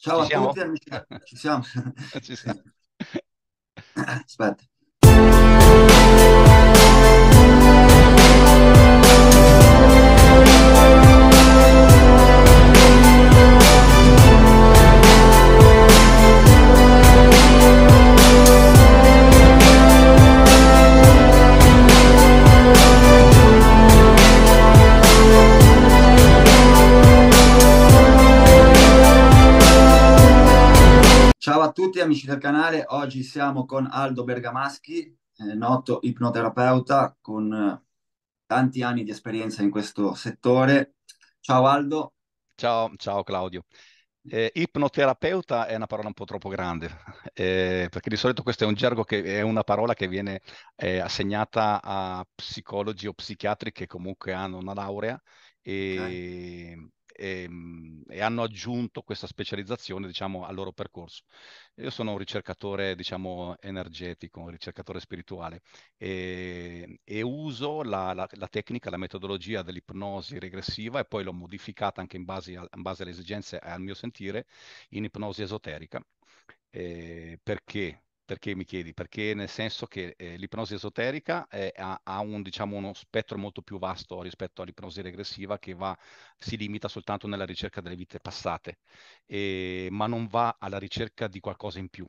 Ciao Ci a siamo? tutti amici. Ci siamo. Ci siamo. Aspetta. tutti amici del canale, oggi siamo con Aldo Bergamaschi, eh, noto ipnoterapeuta con eh, tanti anni di esperienza in questo settore. Ciao Aldo. Ciao, ciao Claudio. Eh, ipnoterapeuta è una parola un po' troppo grande, eh, perché di solito questo è un gergo che è una parola che viene eh, assegnata a psicologi o psichiatri che comunque hanno una laurea e, okay. Ehm, e, ehm, e, hanno aggiunto questa specializzazione diciamo, al loro percorso. Io sono un ricercatore diciamo, energetico, un ricercatore spirituale e, ehm, e uso la, la, la, tecnica, la metodologia dell'ipnosi regressiva e poi l'ho modificata anche in base, a, in base alle esigenze e al mio sentire in ipnosi esoterica. Eh, perché perché mi chiedi? Perché nel senso che eh, l'ipnosi esoterica eh, ha, ha un, diciamo, uno spettro molto più vasto rispetto all'ipnosi regressiva che va, si limita soltanto nella ricerca delle vite passate, eh, ma non va alla ricerca di qualcosa in più.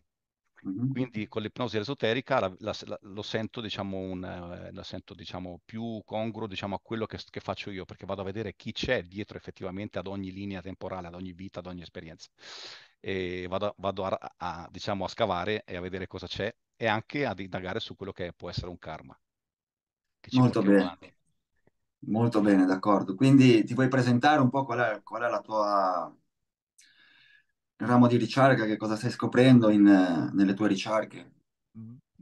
Quindi con l'ipnosi esoterica la, la, la, lo sento, diciamo, un, eh, la sento diciamo, più congruo diciamo, a quello che, che, faccio io, perché vado a vedere chi c'è dietro effettivamente ad ogni linea temporale, ad ogni vita, ad ogni esperienza e vado, vado a, a, diciamo, a scavare e a vedere cosa c'è e anche ad indagare su quello che può essere un karma. Molto bene. Molto bene, d'accordo. Quindi ti puoi presentare un po' qual è, qual è la tua ramo di ricerca, che cosa stai scoprendo in, nelle tue ricerche?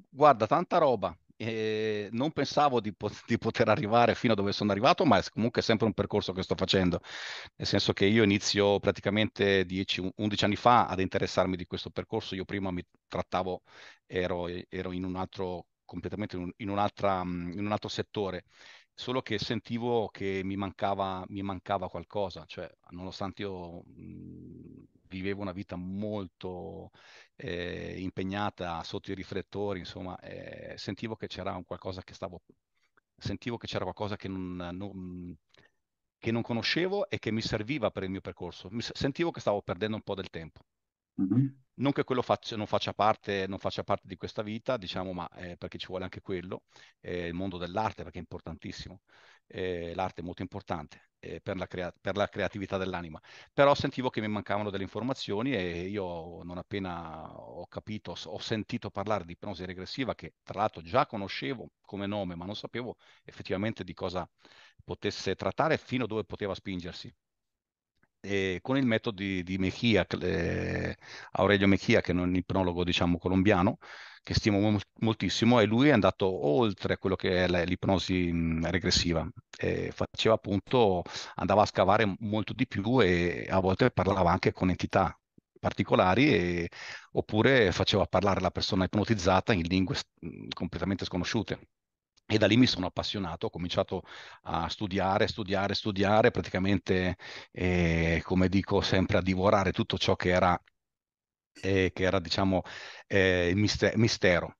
Guarda, tanta roba, eh, non pensavo di, pot- di, poter arrivare fino a dove sono arrivato, ma è comunque sempre un percorso che sto facendo, nel senso che io inizio praticamente 10, 11 anni fa ad interessarmi di questo percorso, io prima mi trattavo, ero, ero in un altro completamente in, un, in, in, un altro settore solo che sentivo che mi mancava, mi mancava qualcosa, cioè nonostante io mh, mhmm, vivevo una vita molto eh, impegnata sotto i riflettori, insomma, eh, sentivo che c'era qualcosa che stavo, sentivo che c'era qualcosa che non, non, mhmm, che non conoscevo e che mi serviva per il mio percorso, mi, sentivo che stavo perdendo un po' del tempo. Mm-hmm non che quello faccia, non, faccia parte, non, faccia parte, di questa vita, diciamo, ma eh, perché ci vuole anche quello, eh, il mondo dell'arte perché è importantissimo, eh, l'arte è molto importante eh, per la, crea- per, la creatività dell'anima, però sentivo che mi mancavano delle informazioni e io non appena ho capito, ho sentito parlare di ipnosi regressiva, che tra l'altro già conoscevo come nome, ma non sapevo effettivamente di cosa potesse trattare fino a dove poteva spingersi eh, con il metodo di, di Mejia, eh, Aurelio Mejia, che è un ipnologo diciamo, colombiano, che stimo mol- moltissimo, e lui è andato oltre quello che è l'ipnosi regressiva. Eh, faceva appunto, andava a scavare molto di più e a volte parlava anche con entità particolari e, oppure faceva parlare la persona ipnotizzata in lingue completamente sconosciute. E da lì mi sono appassionato, ho cominciato a studiare, studiare, studiare, praticamente, eh, come dico sempre, a divorare tutto ciò che era, eh, che era diciamo, eh, mistero.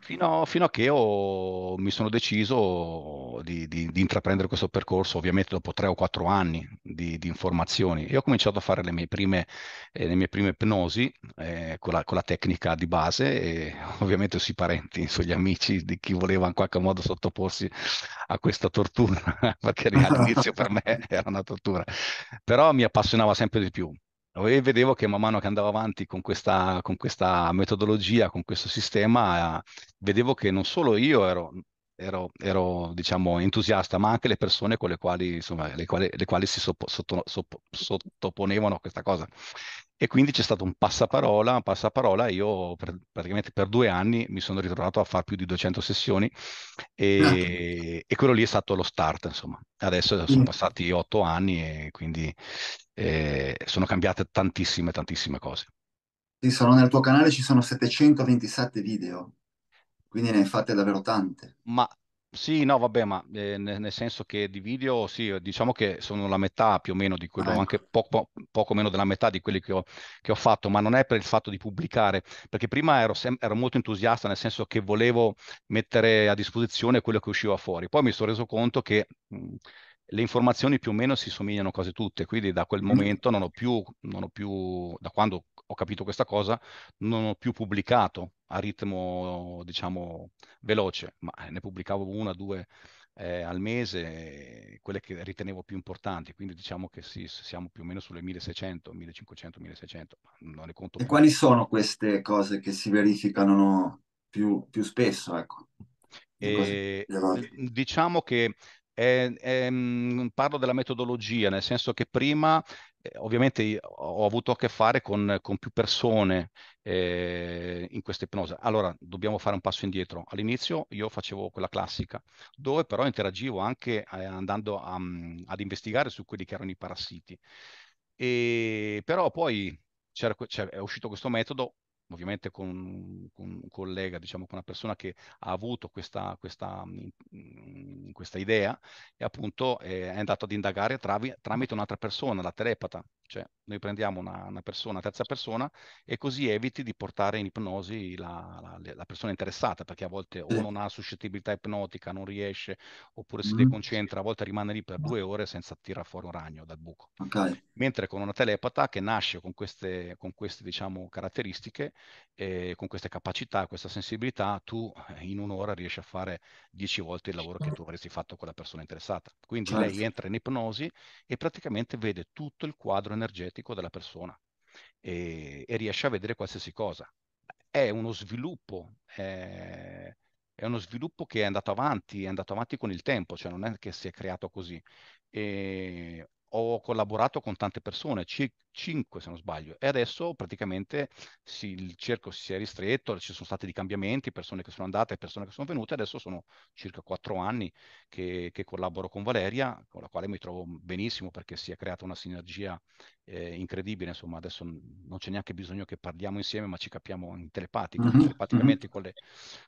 Fino, fino, a che ho, mi sono deciso di, di, di, intraprendere questo percorso, ovviamente dopo tre o quattro anni di, di informazioni, e ho cominciato a fare le mie prime, eh, le mie prime ipnosi eh, con, la, con, la, tecnica di base, e ovviamente sui parenti, sugli amici di chi voleva in qualche modo sottoporsi a questa tortura, perché all'inizio per me era una tortura, però mi appassionava sempre di più. E vedevo che man mano che andavo avanti con questa, con questa metodologia, con questo sistema, vedevo che non solo io ero, ero, ero diciamo, entusiasta, ma anche le persone con le quali, insomma, le quali, le quali si soppo, sotto, soppo, sottoponevano a questa cosa. E quindi c'è stato un passaparola, un passaparola, io per, praticamente per due anni mi sono ritrovato a fare più di 200 sessioni e, ah. e quello lì è stato lo start, insomma. Adesso sono mm. passati otto anni e quindi eh, sono cambiate tantissime, tantissime cose. Sì, solo nel tuo canale ci sono 727 video, quindi ne hai fatte davvero tante. Ma sì, no, vabbè, ma eh, nel senso che di video, sì, diciamo che sono la metà più o meno di quello, ah, ecco. anche poco, poco, meno della metà di quelli che ho, che ho, fatto, ma non è per il fatto di pubblicare, perché prima ero, sem- ero, molto entusiasta, nel senso che volevo mettere a disposizione quello che usciva fuori. Poi mi sono reso conto che mh, le informazioni più o meno si somigliano quasi tutte, quindi da quel mm. momento non ho più, non ho più da quando ho capito questa cosa, non ho più pubblicato a ritmo, diciamo, veloce, ma eh, ne pubblicavo una, due eh, al mese, quelle che ritenevo più importanti, quindi diciamo che sì, siamo più o meno sulle 1600, 1500, 1600, non ne conto. E più. quali sono queste cose che si verificano più, più spesso, ecco? E, diciamo che eh, ehm, parlo della metodologia, nel senso che prima eh, ovviamente ho avuto a che fare con, con più persone eh, in questa ipnosi. Allora dobbiamo fare un passo indietro. All'inizio io facevo quella classica, dove però interagivo anche eh, andando a, mm, ad investigare su quelli che erano i parassiti. E, però poi c'è, è uscito questo metodo ovviamente con, con, un collega, diciamo con una persona che ha avuto questa, questa, mm, mm, questa idea e appunto eh, è andato ad indagare travi, tramite un'altra persona, la telepata, cioè noi prendiamo una, una persona, una terza persona e così eviti di portare in ipnosi la, la, la, persona interessata perché a volte o non ha suscettibilità ipnotica, non riesce, oppure si mm-hmm. deconcentra, a volte rimane lì per due ore senza tirare fuori un ragno dal buco. Okay. Mentre con una telepata che nasce con queste, con queste diciamo, caratteristiche, eh, con queste capacità, questa sensibilità, tu eh, in un'ora riesci a fare dieci volte il lavoro che certo. tu avresti fatto con la persona interessata. Quindi certo. lei entra in ipnosi e praticamente vede tutto il quadro energetico della persona e, e riesce a vedere qualsiasi cosa. È uno sviluppo. Eh, è uno sviluppo che è andato avanti, è andato avanti con il tempo, cioè non è che si è creato così. E ho collaborato con tante persone, cir- 5 se non sbaglio, e adesso praticamente si, il cerco si è ristretto, ci sono stati dei cambiamenti, persone che sono andate, persone che sono venute, adesso sono circa 4 anni che, che collaboro con Valeria, con la quale mi trovo benissimo perché si è creata una sinergia eh, incredibile, insomma adesso non c'è neanche bisogno che parliamo insieme, ma ci capiamo in telepatico, mm-hmm. mm-hmm. telepaticamente mm-hmm. con le...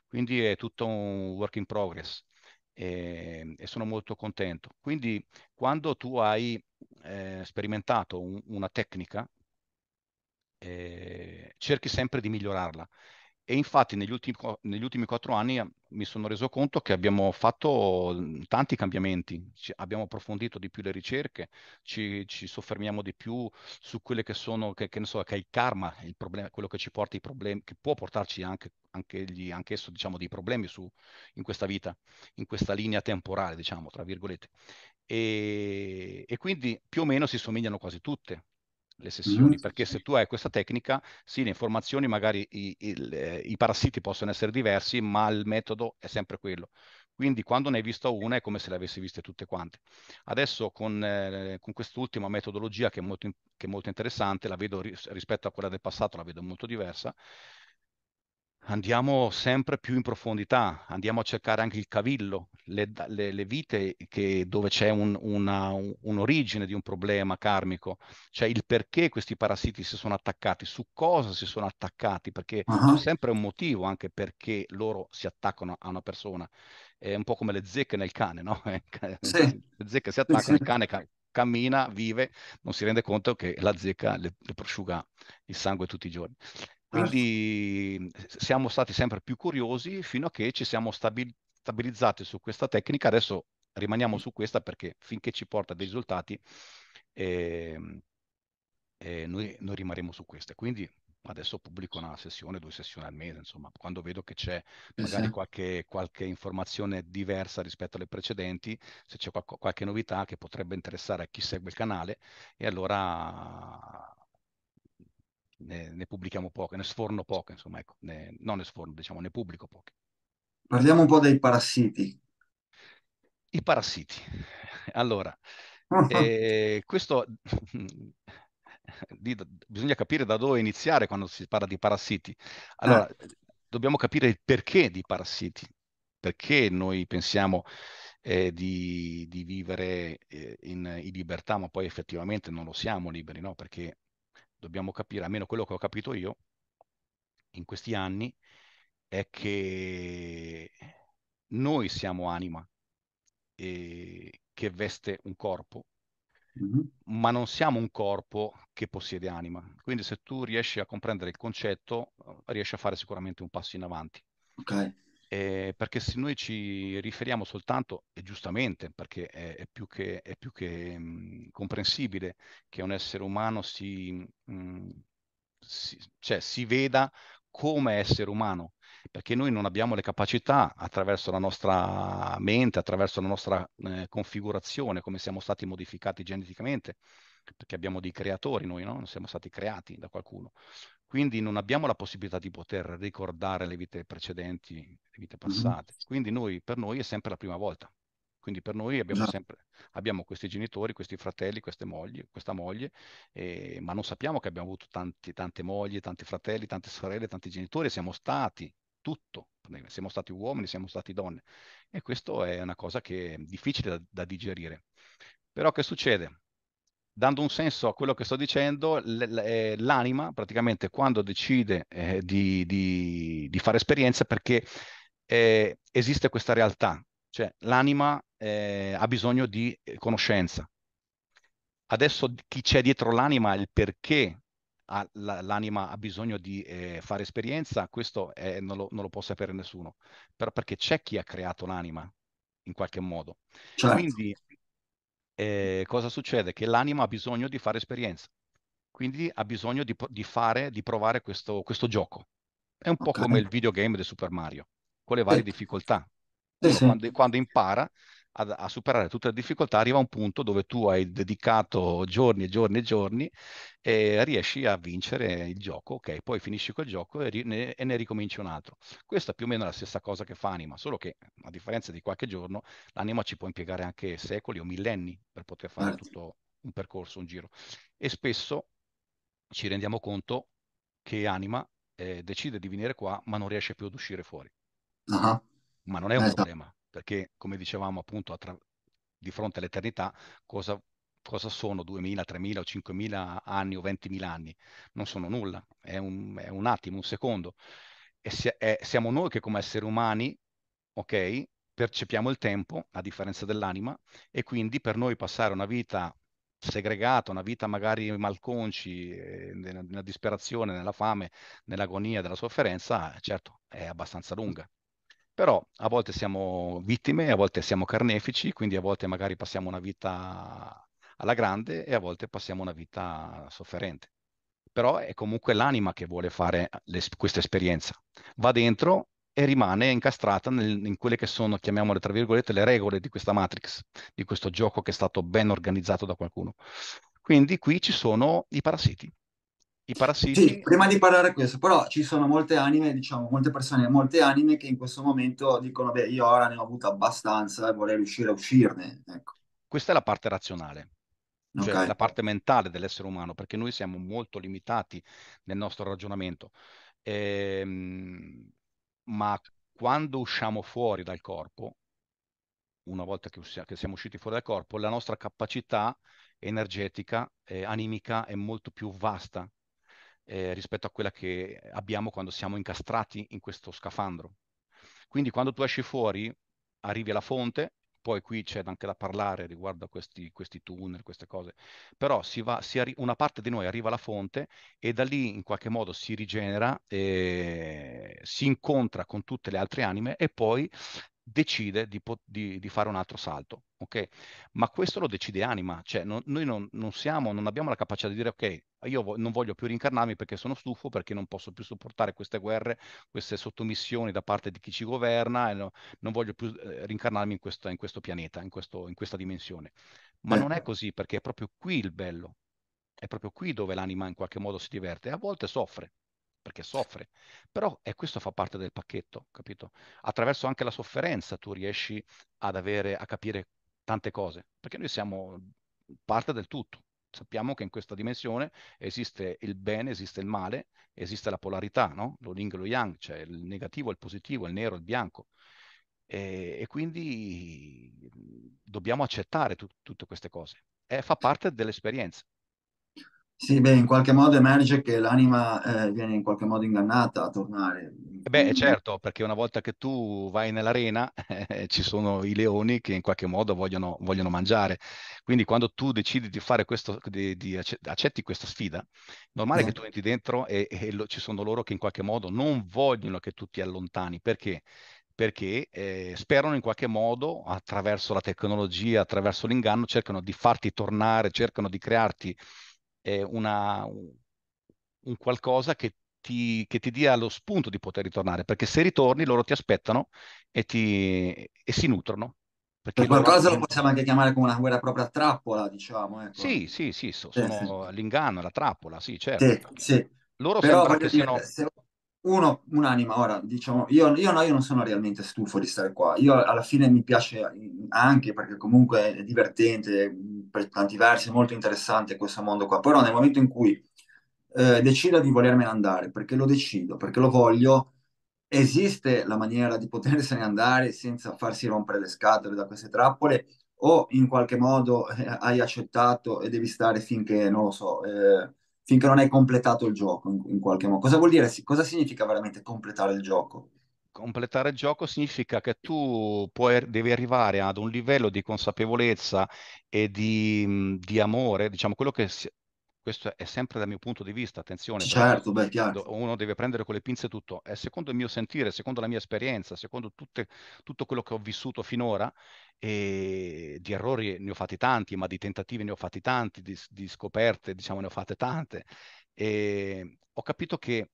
Quindi è tutto un work in progress e, ehm, e sono molto contento. Quindi quando tu hai eh, sperimentato un, una tecnica, eh, cerchi sempre di migliorarla e infatti negli ultimi, negli ultimi, quattro anni ehm, mi sono reso conto che abbiamo fatto mhmm, tanti cambiamenti, ci, abbiamo approfondito di più le ricerche, ci, ci soffermiamo di più su quelle che sono, che, che ne so, che è il karma, il problema, quello che ci porta i problemi, che può portarci anche, anche gli, anch'esso, diciamo, dei problemi su, in questa vita, in questa linea temporale, diciamo, tra virgolette. E, e quindi più o meno si somigliano quasi tutte, le mm-hmm. sessioni, mm-hmm. perché se tu hai questa tecnica, sì, le informazioni magari i, il, eh, i parassiti possono essere diversi, ma il metodo è sempre quello. Quindi quando ne hai vista una è come se le avessi viste tutte quante. Adesso con, eh, con quest'ultima metodologia che è, molto, che è, molto, interessante, la vedo rispetto a quella del passato, la vedo molto diversa, andiamo sempre più in profondità, andiamo a cercare anche il cavillo, le, le, le vite che, dove c'è un, un'origine di un problema karmico, cioè il perché questi parassiti si sono attaccati, su cosa si sono attaccati, perché uh -huh. c'è sempre un motivo anche perché loro si attaccano a una persona. È un po' come le zecche nel cane, no? Ecco, sì. Le zecche si attaccano, sì. il cane cammina, vive, non si rende conto che la zecca le, le prosciuga il sangue tutti i giorni. Ah. Quindi mhmm, siamo stati sempre più curiosi fino a che ci siamo stabil- stabilizzati su questa tecnica. Adesso rimaniamo su questa perché finché ci porta dei risultati eh, eh, noi, noi, rimarremo su questa. Quindi adesso pubblico una sessione, due sessioni al mese, insomma, quando vedo che c'è eh, magari qualche, qualche informazione diversa rispetto alle precedenti, se c'è qual- qualche novità che potrebbe interessare a chi segue il canale, e allora ne, ne, pubblichiamo poche, ne sforno poche, insomma, ecco, ne, non ne sforno, diciamo, ne pubblico poche. Parliamo un po' dei parassiti. I parassiti. Allora, ah. eh, questo bisogna capire da dove iniziare quando si parla di parassiti. Allora, eh. dobbiamo capire il perché di parassiti, perché noi pensiamo eh, di, di, vivere eh, in, in, libertà, ma poi effettivamente non lo siamo liberi, no? perché dobbiamo capire, almeno quello che ho capito io in questi anni, è che noi siamo anima e che veste un corpo, mm-hmm. ma non siamo un corpo che possiede anima. Quindi se tu riesci a comprendere il concetto, eh, riesci a fare sicuramente un passo in avanti. Okay eh, perché se noi ci riferiamo soltanto, e giustamente, perché è, è più che, è più che mh, mhmm, comprensibile che un essere umano si, mh, mhmm, si, cioè, si veda come essere umano, perché noi non abbiamo le capacità attraverso la nostra mente, attraverso la nostra eh, configurazione, come siamo stati modificati geneticamente, perché abbiamo dei creatori noi, no? non siamo stati creati da qualcuno. Quindi non abbiamo la possibilità di poter ricordare le vite precedenti, le vite mm-hmm. passate. Quindi noi, per noi è sempre la prima volta. Quindi per noi abbiamo sempre abbiamo questi genitori, questi fratelli, queste mogli, questa moglie, eh, ma non sappiamo che abbiamo avuto tanti, tante mogli, tanti fratelli, tante sorelle, tanti genitori, siamo stati tutto, siamo stati uomini, siamo stati donne. E questo è una cosa che è difficile da, da digerire. Però che succede? dando un senso a quello che sto dicendo, eh, l'anima praticamente quando decide eh, di, di, di, fare esperienza perché eh, esiste questa realtà, cioè l'anima eh, ha bisogno di eh, conoscenza. Adesso chi c'è dietro l'anima, il perché ha, la, l'anima ha bisogno di eh, fare esperienza, questo è, non, lo, non, lo, può sapere nessuno, però perché c'è chi ha creato l'anima in qualche modo. Certo. Quindi eh, cosa succede? Che l'anima ha bisogno di fare esperienza, quindi ha bisogno di, di, fare, di provare questo, questo, gioco. È un po' come il videogame di Super Mario, con le varie eh. difficoltà. Sì, sì. Quando, quando, impara a, a, superare tutte le difficoltà, arriva un punto dove tu hai dedicato giorni e giorni e giorni e riesci a vincere il gioco, ok? Poi finisci quel gioco e, ri, ne, e ne ricominci un altro. Questa è più o meno la stessa cosa che fa Anima, solo che a differenza di qualche giorno, l'anima ci può impiegare anche secoli o millenni per poter fare certo. tutto un percorso, un giro. E spesso ci rendiamo conto che Anima eh, decide di venire qua, ma non riesce più ad uscire fuori. Uh-huh. Ma non è un eh, problema, perché come dicevamo appunto tra... di fronte all'eternità cosa, cosa sono 2000, 3000 o 5000 anni o 20.000 anni? Non sono nulla, è un, è un attimo, un secondo. E se, è, siamo noi che come esseri umani, ok, percepiamo il tempo a differenza dell'anima e quindi per noi passare una vita segregata, una vita magari malconci, eh, nella, nella disperazione, nella fame, nell'agonia, nella sofferenza, certo, è abbastanza lunga però a volte siamo vittime, a volte siamo carnefici, quindi a volte magari passiamo una vita alla grande e a volte passiamo una vita sofferente. Però è comunque l'anima che vuole fare questa esperienza. Va dentro e rimane incastrata nel, in quelle che sono, chiamiamole tra virgolette, le regole di questa matrix, di questo gioco che è stato ben organizzato da qualcuno. Quindi qui ci sono i parassiti, i parassiti. Sì, prima di parlare di questo, però ci sono molte anime, diciamo, molte persone, molte anime che in questo momento dicono, beh, io ora ne ho avuto abbastanza e vorrei riuscire a uscirne. Ecco. Questa è la parte razionale, cioè okay. la parte mentale dell'essere umano, perché noi siamo molto limitati nel nostro ragionamento. Ehm, ma quando usciamo fuori dal corpo, una volta che, usia, che, siamo usciti fuori dal corpo, la nostra capacità energetica, eh, animica è molto più vasta eh, rispetto a quella che abbiamo quando siamo incastrati in questo scafandro. Quindi quando tu esci fuori, arrivi alla fonte, poi qui c'è anche da parlare riguardo a questi, questi tunnel, queste cose, però si va, si arri- una parte di noi arriva alla fonte e da lì in qualche modo si rigenera, e eh, si incontra con tutte le altre anime e poi decide di, di, di, fare un altro salto, ok? Ma questo lo decide anima, cioè non, noi non, non, siamo, non abbiamo la capacità di dire ok, io vo non voglio più rincarnarmi perché sono stufo, perché non posso più sopportare queste guerre, queste sottomissioni da parte di chi ci governa e no, non voglio più eh, rincarnarmi in questo, in questo pianeta, in, questo, in, questa dimensione. Ma eh. non è certo. così perché è proprio qui il bello, è proprio qui dove l'anima in qualche modo si diverte e a volte soffre, perché soffre, però e eh, questo fa parte del pacchetto, capito? Attraverso anche la sofferenza tu riesci ad avere, a capire tante cose, perché noi siamo parte del tutto. Sappiamo che in questa dimensione esiste il bene, esiste il male, esiste la polarità, no? Lo yin e lo yang, cioè il negativo, il positivo, il nero, il bianco. E, e quindi mm, dobbiamo accettare tu, tutte queste cose. E fa parte dell'esperienza. Sì, beh, in qualche modo emerge che l'anima eh, viene in qualche modo ingannata a tornare. Eh beh, mm. certo, perché una volta che tu vai nell'arena eh, ci sono i leoni che in qualche modo vogliono, vogliono mangiare. Quindi quando tu decidi di fare questo, di, di accetti questa sfida, è normale eh. che tu entri dentro e, e lo, ci sono loro che in qualche modo non vogliono che tu ti allontani. Perché? perché eh, sperano in qualche modo, attraverso la tecnologia, attraverso l'inganno, cercano di farti tornare, cercano di crearti è una, un qualcosa che ti, che ti dia lo spunto di poter ritornare, perché se ritorni loro ti aspettano e, ti, e si nutrono. Perché qualcosa hanno... lo possiamo anche chiamare come una vera e propria trappola, diciamo. Ecco. Sì, sì, sì, so, sì, sono sì. l'inganno, la trappola, sì, certo. Sì, loro Però, dire, siano... se, uno, un'anima, ora diciamo, io, io, no, io non sono realmente stufo di stare qua, io alla fine mi piace mm, anche perché comunque è divertente, mm, per tanti versi è molto interessante questo mondo qua, però nel momento in cui eh, decido di volermene andare, perché lo decido, perché lo voglio, esiste la maniera di potersene andare senza farsi rompere le scatole da queste trappole o in qualche modo eh, hai accettato e devi stare finché, non lo so... Eh, finché non hai completato il gioco in, in qualche modo. Cosa vuol dire? Cosa significa veramente completare il gioco? completare il gioco significa che tu puoi, devi arrivare ad un livello di consapevolezza e di, di amore, diciamo quello che questo è sempre dal mio punto di vista, attenzione. Cioè certo, beh, chiaro. Uno deve prendere con le pinze tutto. È secondo il mio sentire, secondo la mia esperienza, secondo tutte, tutto quello che ho vissuto finora, e ehm, di errori ne ho fatti tanti, ma di tentativi ne ho fatti tanti, di, di scoperte diciamo ne ho fatte tante. E ehm, ho capito che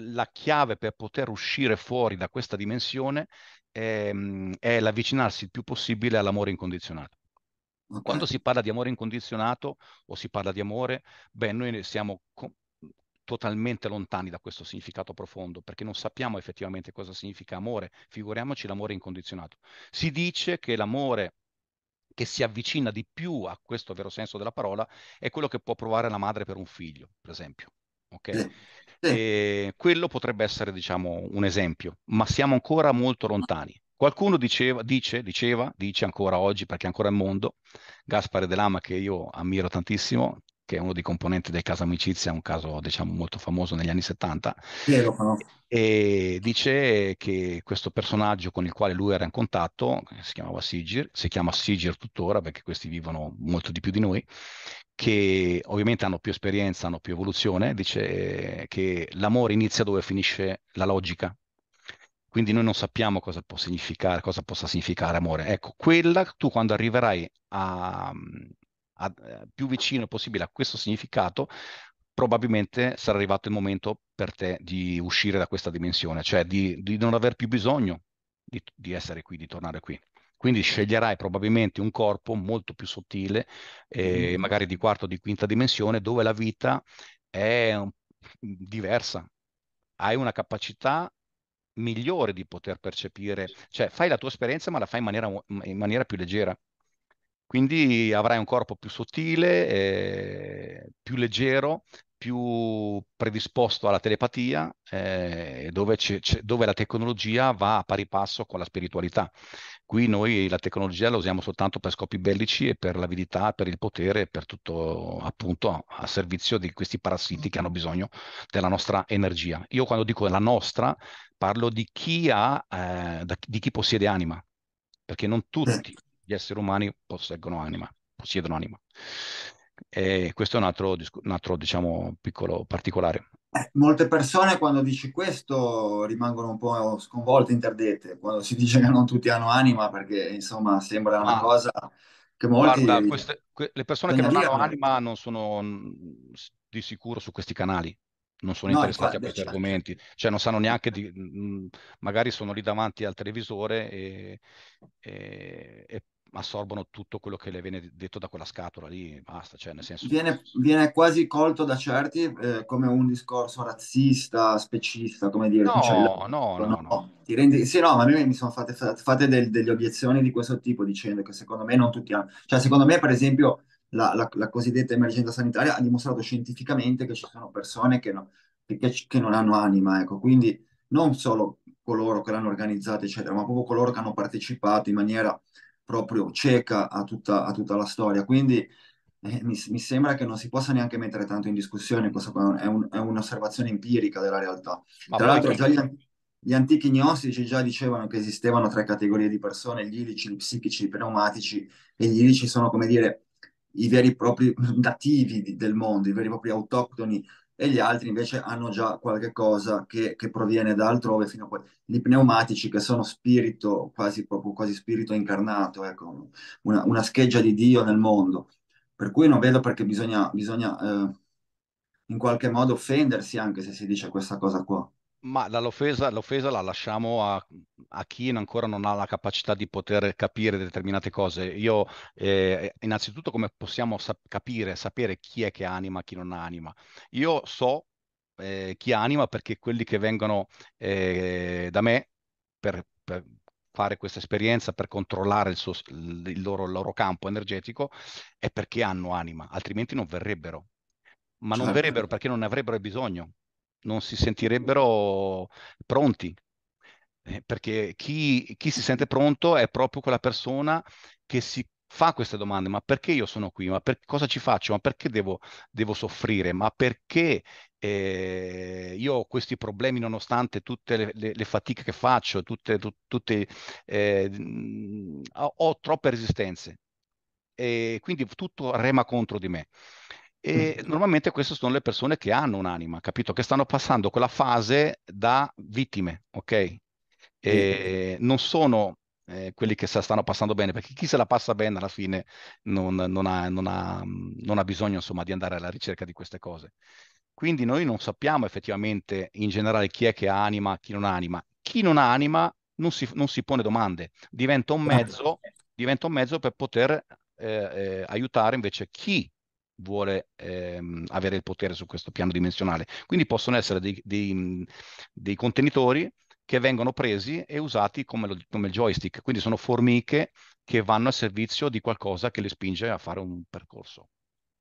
la chiave per poter uscire fuori da questa dimensione è, ehm, è l'avvicinarsi il più possibile all'amore incondizionato. Quando si parla di amore incondizionato o si parla di amore, beh, noi siamo co- totalmente lontani da questo significato profondo, perché non sappiamo effettivamente cosa significa amore, figuriamoci l'amore incondizionato. Si dice che l'amore che si avvicina di più a questo vero senso della parola è quello che può provare la madre per un figlio, per esempio. Okay? E quello potrebbe essere, diciamo, un esempio, ma siamo ancora molto lontani. Qualcuno diceva, dice, diceva, dice ancora oggi, perché è ancora è mondo, Gaspare De Lama, che io ammiro tantissimo, che è uno dei componenti del caso Amicizia, un caso diciamo molto famoso negli anni 70, Piero, no? e dice che questo personaggio con il quale lui era in contatto, si chiamava Sigir, si chiama Sigir tuttora perché questi vivono molto di più di noi, che ovviamente hanno più esperienza, hanno più evoluzione, dice che l'amore inizia dove finisce la logica, quindi noi non sappiamo cosa, può significare, cosa possa significare amore. Ecco, quella tu quando arriverai a, mm, a, eh, più vicino possibile a questo significato, probabilmente sarà arrivato il momento per te di uscire da questa dimensione, cioè di, di non aver più bisogno di, di essere qui, di tornare qui quindi sceglierai probabilmente un corpo molto più sottile, eh, mm. magari di quarta o di quinta dimensione, dove la vita è diversa. Hai una capacità migliore di poter percepire, cioè fai la tua esperienza ma la fai in maniera, in maniera più leggera. Quindi avrai un corpo più sottile, eh, più leggero, più predisposto alla telepatia, eh, dove, c- dove la tecnologia va a pari passo con la spiritualità. Qui noi la tecnologia la usiamo soltanto per scopi bellici e per l'avidità, per il potere, per tutto appunto a servizio di questi parassiti che hanno bisogno della nostra energia. Io quando dico la nostra parlo di chi, ha, eh, di chi possiede anima, perché non tutti eh. gli esseri umani posseggono anima, possiedono anima. E questo è un altro, un altro diciamo, piccolo particolare. Eh, molte persone quando dici questo rimangono un po' sconvolte, interdette, quando si dice che non tutti hanno anima, perché insomma sembra una ah. cosa che molti... Guarda, queste, que- le persone che non hanno anima non sono mm, di sicuro su questi canali, non sono no, interessati a questi certo. argomenti, cioè non sanno neanche di... Mm, magari sono lì davanti al televisore e, e, e assorbono tutto quello che le viene detto da quella scatola lì, basta, cioè nel senso... Viene, viene quasi colto da certi eh, come un discorso razzista, specista, come dire... No, cioè, no, no, no, no. Ti rendi... Sì, no, ma a me mi sono fatte, fatte del, delle obiezioni di questo tipo, dicendo che secondo me non tutti hanno... Cioè, secondo me, per esempio, la, la, la cosiddetta emergenza sanitaria ha dimostrato scientificamente che ci sono persone che, no, che, che non hanno anima, ecco, quindi non solo coloro che l'hanno organizzata, eccetera, ma proprio coloro che hanno partecipato in maniera proprio cieca a tutta, a tutta la storia. Quindi eh, mi, mi, sembra che non si possa neanche mettere tanto in discussione questa è, un, è un'osservazione empirica della realtà. Ma Tra l'altro, già gli, gli, antichi gnostici già dicevano che esistevano tre categorie di persone, gli ilici, gli psichici, i pneumatici, e gli ilici sono, come dire, i veri e propri nativi di, del mondo, i veri e propri autoctoni e gli altri invece hanno già qualche cosa che, che proviene da altrove fino a poi gli pneumatici che sono spirito, quasi proprio quasi spirito incarnato, ecco, una, una scheggia di Dio nel mondo. Per cui non vedo perché bisogna, bisogna eh, in qualche modo offendersi anche se si dice questa cosa qua. Ma l'offesa, la lasciamo a, a, chi ancora non ha la capacità di poter capire determinate cose. Io, eh, innanzitutto, come possiamo sap- capire, sapere chi è che anima, e chi non ha anima? Io so eh, chi anima perché quelli che vengono eh, da me per, per fare questa esperienza, per controllare il, suo, il, loro, il loro campo energetico, è perché hanno anima, altrimenti non verrebbero. Ma non certo. verrebbero perché non ne avrebbero bisogno non si sentirebbero pronti, eh, perché chi, chi si sente pronto è proprio quella persona che si fa queste domande, ma perché io sono qui? Ma per cosa ci faccio? Ma perché devo, devo soffrire? Ma perché eh, io ho questi problemi nonostante tutte le, le, le fatiche che faccio, tutte, tu, tutte, eh, mm, ho, ho troppe resistenze. E quindi tutto rema contro di me. E normalmente queste sono le persone che hanno un'anima, capito? Che stanno passando quella fase da vittime, ok? E non sono eh, quelli che se stanno passando bene, perché chi se la passa bene alla fine non, non, ha, non, ha, non ha bisogno insomma, di andare alla ricerca di queste cose. Quindi noi non sappiamo effettivamente in generale chi è che ha anima, chi non ha anima. Chi non ha anima non si, non si pone domande, diventa un certo. mezzo, diventa un mezzo per poter eh, eh, aiutare invece chi vuole ehm, avere il potere su questo piano dimensionale. Quindi possono essere dei, dei, dei contenitori che vengono presi e usati come, lo, come, il joystick, quindi sono formiche che vanno a servizio di qualcosa che le spinge a fare un percorso.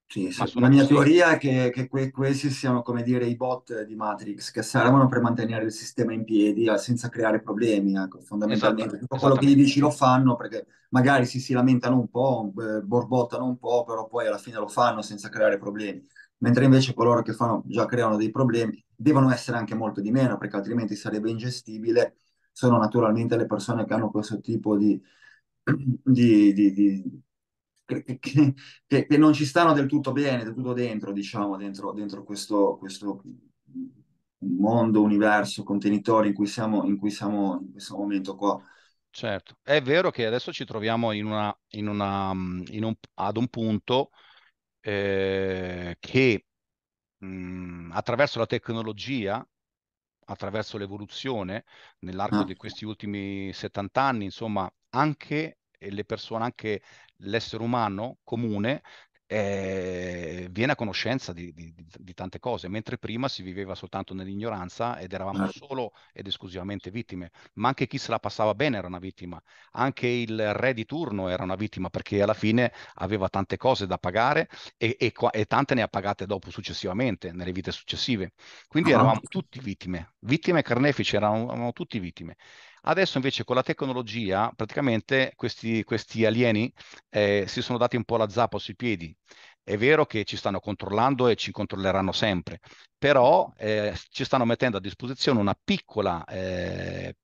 Sì, sì. La mia teoria è che, che que- questi siano, come dire, i bot di Matrix che servono per mantenere il sistema in piedi eh, senza creare problemi. Ecco, fondamentalmente Esattamente, tutto quello che gli dici lo fanno perché magari si, si lamentano un po', eh, borbottano un po', però poi alla fine lo fanno senza creare problemi. Mentre invece coloro che fanno, già creano dei problemi devono essere anche molto di meno perché altrimenti sarebbe ingestibile. Sono naturalmente le persone che hanno questo tipo di, di, di, di che, che, che, non ci stanno del tutto bene, del tutto dentro, diciamo, dentro, dentro questo, questo, mondo, universo, contenitore in cui siamo in, cui siamo in questo momento qua. Certo, è vero che adesso ci troviamo in una, in una, in un, ad un punto eh, che mh, mm, attraverso la tecnologia, attraverso l'evoluzione, nell'arco ah. di questi ultimi 70 anni, insomma, anche le persone, anche l'essere umano comune eh, viene a conoscenza di, di, di, tante cose, mentre prima si viveva soltanto nell'ignoranza ed eravamo certo. solo ed esclusivamente vittime, ma anche chi se la passava bene era una vittima, anche il re di turno era una vittima perché alla fine aveva tante cose da pagare e, e, e tante ne ha pagate dopo successivamente, nelle vite successive. Quindi ah. eravamo tutti vittime, vittime carnefici, eravamo, eravamo tutti vittime. Adesso invece con la tecnologia praticamente questi, questi alieni eh, si sono dati un po' la zappa sui piedi. È vero che ci stanno controllando e ci controlleranno sempre, però eh, ci stanno mettendo a disposizione una piccola, eh,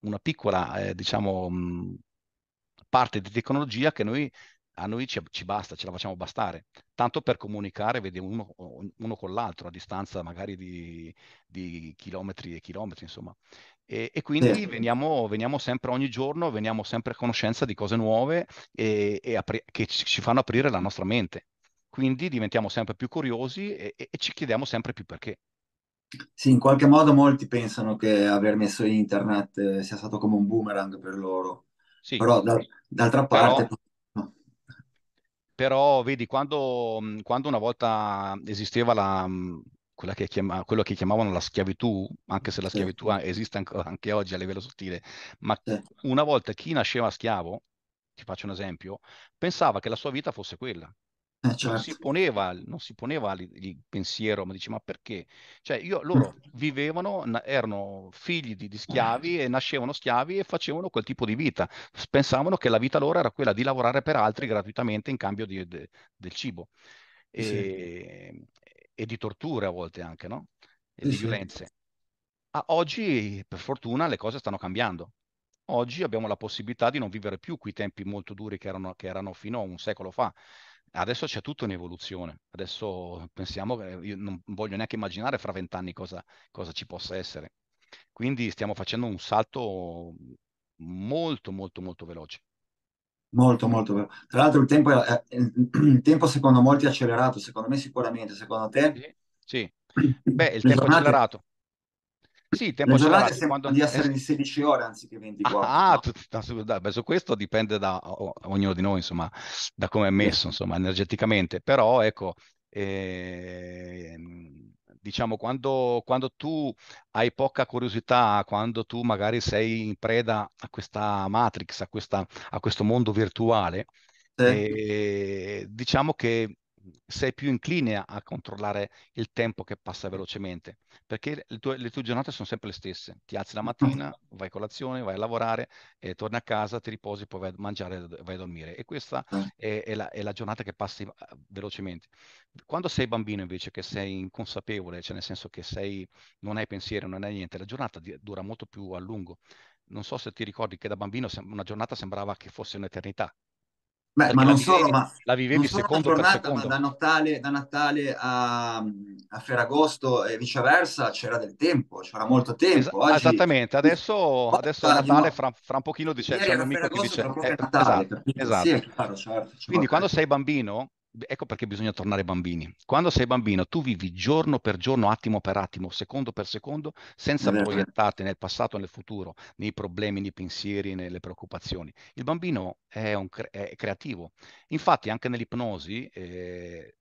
una piccola eh, diciamo, parte di tecnologia che noi a noi ci, ci, basta, ce la facciamo bastare, tanto per comunicare vediamo uno, uno con l'altro a distanza magari di, di chilometri e chilometri, insomma. E, e quindi sì. veniamo, veniamo, sempre ogni giorno, veniamo sempre a conoscenza di cose nuove e, e apri- che ci fanno aprire la nostra mente. Quindi diventiamo sempre più curiosi e, e ci chiediamo sempre più perché. Sì, in qualche modo molti pensano che aver messo internet eh, sia stato come un boomerang per loro. Sì, però d'altra parte però, però vedi, quando, mhmm, quando una volta esisteva la, mhmm, quella che chiama, quello che chiamavano la schiavitù, anche se la schiavitù esiste ancora anche oggi a livello sottile, ma una volta chi nasceva schiavo, ti faccio un esempio, pensava che la sua vita fosse quella eh, certo. non, si poneva, non si poneva il, pensiero, ma dice ma perché? Cioè io, mm. loro vivevano, erano figli di, di, schiavi e nascevano schiavi e facevano quel tipo di vita. Pensavano che la vita loro era quella di lavorare per altri gratuitamente in cambio di, de, del cibo e, sì. Ehm, e, di torture a volte anche, no? E di violenze. Ah, oggi, per fortuna, le cose stanno cambiando. Oggi abbiamo la possibilità di non vivere più quei tempi molto duri che erano, che erano fino a un secolo fa. Adesso c'è tutto in evoluzione, adesso pensiamo, io non voglio neanche immaginare fra vent'anni cosa, cosa ci possa essere. Quindi stiamo facendo un salto molto, molto, molto veloce. Molto, molto veloce. Tra l'altro il tempo, è, il tempo secondo molti è accelerato, secondo me sicuramente, secondo te? Sì, sì. beh, il tempo giornate... accelerato. Sì, tempo giornate sembrano quando... di essere di 16 ore anziché 24. Ah, ah beh, su questo dipende da ognuno di noi, insomma, da come è messo, insomma, energeticamente. Però, ecco, ehm, diciamo, quando, quando, tu hai poca curiosità, quando tu magari sei in preda a questa matrix, a, questa, a questo mondo virtuale, sì. eh, diciamo che sei più incline a, a, controllare il tempo che passa velocemente, perché le tue, le tue, giornate sono sempre le stesse. Ti alzi la mattina, vai a colazione, vai a lavorare, eh, torni a casa, ti riposi, poi vai a mangiare, e vai a dormire. E questa è, è, la, è la, giornata che passi ah, velocemente. Quando sei bambino invece, che sei inconsapevole, cioè nel senso che sei, non hai pensiero, non hai niente, la giornata dura molto più a lungo. Non so se ti ricordi che da bambino una giornata sembrava che fosse un'eternità, Beh, ma non vivevi, solo, ma la vivevi secondo giornata, per secondo. da Natale, da Natale a, a, Ferragosto e viceversa c'era del tempo, c'era molto tempo. Oggi... Esattamente, adesso, adesso a Natale fra, fra, un pochino dice, c'è un amico che dice... Eh, Natale, esatto, esatto. Sì, chiaro, certo, quindi quando sei bambino Ecco perché bisogna tornare bambini. Quando sei bambino, tu vivi giorno per giorno, attimo per attimo, secondo per secondo, senza mm proiettarti nel passato, nel futuro, nei problemi, nei pensieri, nelle preoccupazioni. Il bambino è, un, è creativo. Infatti, anche nell'ipnosi eh,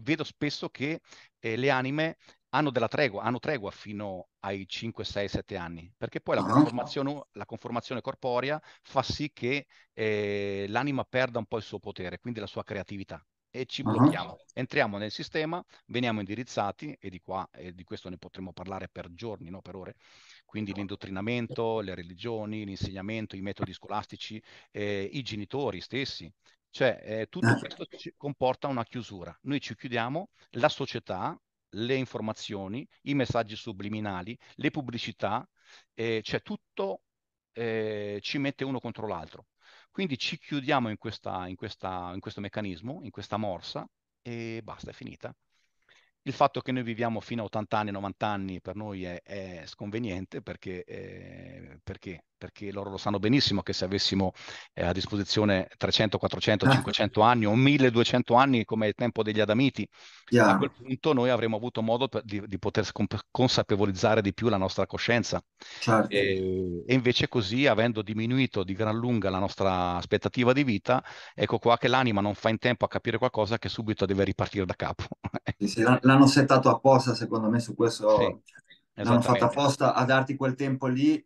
vedo spesso che eh, le anime hanno della tregua, hanno tregua fino ai 5, 6, 7 anni, perché poi la ah. conformazione, la conformazione corporea fa sì che eh, l'anima perda un po' il suo potere, quindi la sua creatività e ci blocchiamo. Uh-huh. Entriamo nel sistema, veniamo indirizzati e di qua e di questo ne potremmo parlare per giorni, no? per ore. Quindi l'indottrinamento, le religioni, l'insegnamento, i metodi scolastici, eh, i genitori stessi. Cioè, eh, tutto uh-huh. questo comporta una chiusura. Noi ci chiudiamo, la società, le informazioni, i messaggi subliminali, le pubblicità, eh, cioè tutto eh, ci mette uno contro l'altro. Quindi ci chiudiamo in, questa, in, questa, in questo meccanismo, in questa morsa e basta, è finita. Il fatto che noi viviamo fino a 80 anni, 90 anni per noi è, è sconveniente perché, eh, perché perché loro lo sanno benissimo che se avessimo eh, a disposizione 300, 400, 500 anni o 1200 anni come il tempo degli Adamiti, yeah. a quel punto noi avremmo avuto modo per, di, di, poter consapevolizzare di più la nostra coscienza. Certo. E, e, invece così, avendo diminuito di gran lunga la nostra aspettativa di vita, ecco qua che l'anima non fa in tempo a capire qualcosa che subito deve ripartire da capo. l'hanno settato apposta, secondo me, su questo. Sì, l'hanno fatta apposta a darti quel tempo lì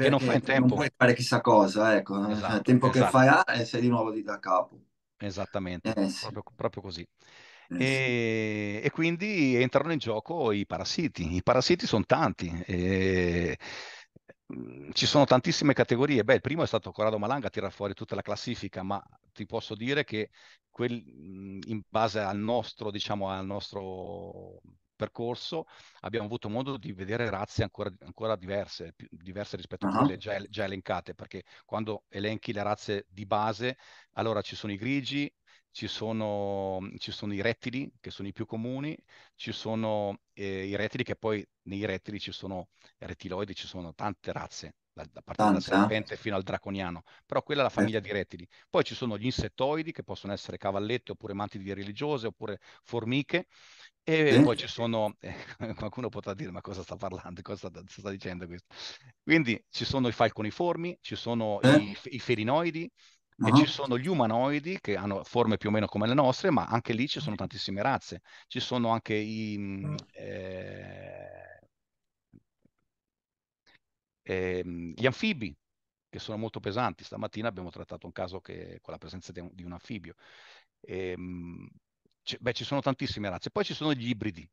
perché non fai in tempo. Non puoi fare chissà cosa, ecco. Esatto, il tempo che esatto. fai ah, e sei di nuovo da capo. Esattamente, eh, sì. proprio, proprio, così. Eh, e, e, quindi entrano in gioco i parassiti. I parassiti sono tanti. E... Mm, ci sono tantissime categorie. Beh, il primo è stato Corrado Malanga a tirare fuori tutta la classifica, ma ti posso dire che quel, mm, in base al nostro, diciamo, al nostro percorso abbiamo avuto modo di vedere razze ancora, ancora diverse, più, diverse rispetto uh-huh. a quelle già, già elencate, perché quando elenchi le razze di base, allora ci sono i grigi, ci sono, mhmm, ci sono, i rettili che sono i più comuni, ci sono eh, i rettili che poi nei rettili ci sono rettiloidi, ci sono tante razze, da, da partire dal serpente fino al draconiano, però quella è la famiglia eh. di rettili. Poi ci sono gli insettoidi che possono essere cavallette oppure mantidi religiose oppure formiche e poi ci sono, eh, qualcuno potrà dire ma cosa sta parlando, cosa sta, sta dicendo questo. Quindi ci sono i falconiformi, ci sono eh? i, i, ferinoidi uh-huh. e ci sono gli umanoidi che hanno forme più o meno come le nostre, ma anche lì ci sono tantissime razze. Ci sono anche i... Mm, ah. eh, ehm, gli anfibi, che sono molto pesanti. Stamattina abbiamo trattato un caso che, con la presenza di un, di un anfibio. E, ehm, c- beh, ci sono tantissime razze. Poi ci sono gli ibridi,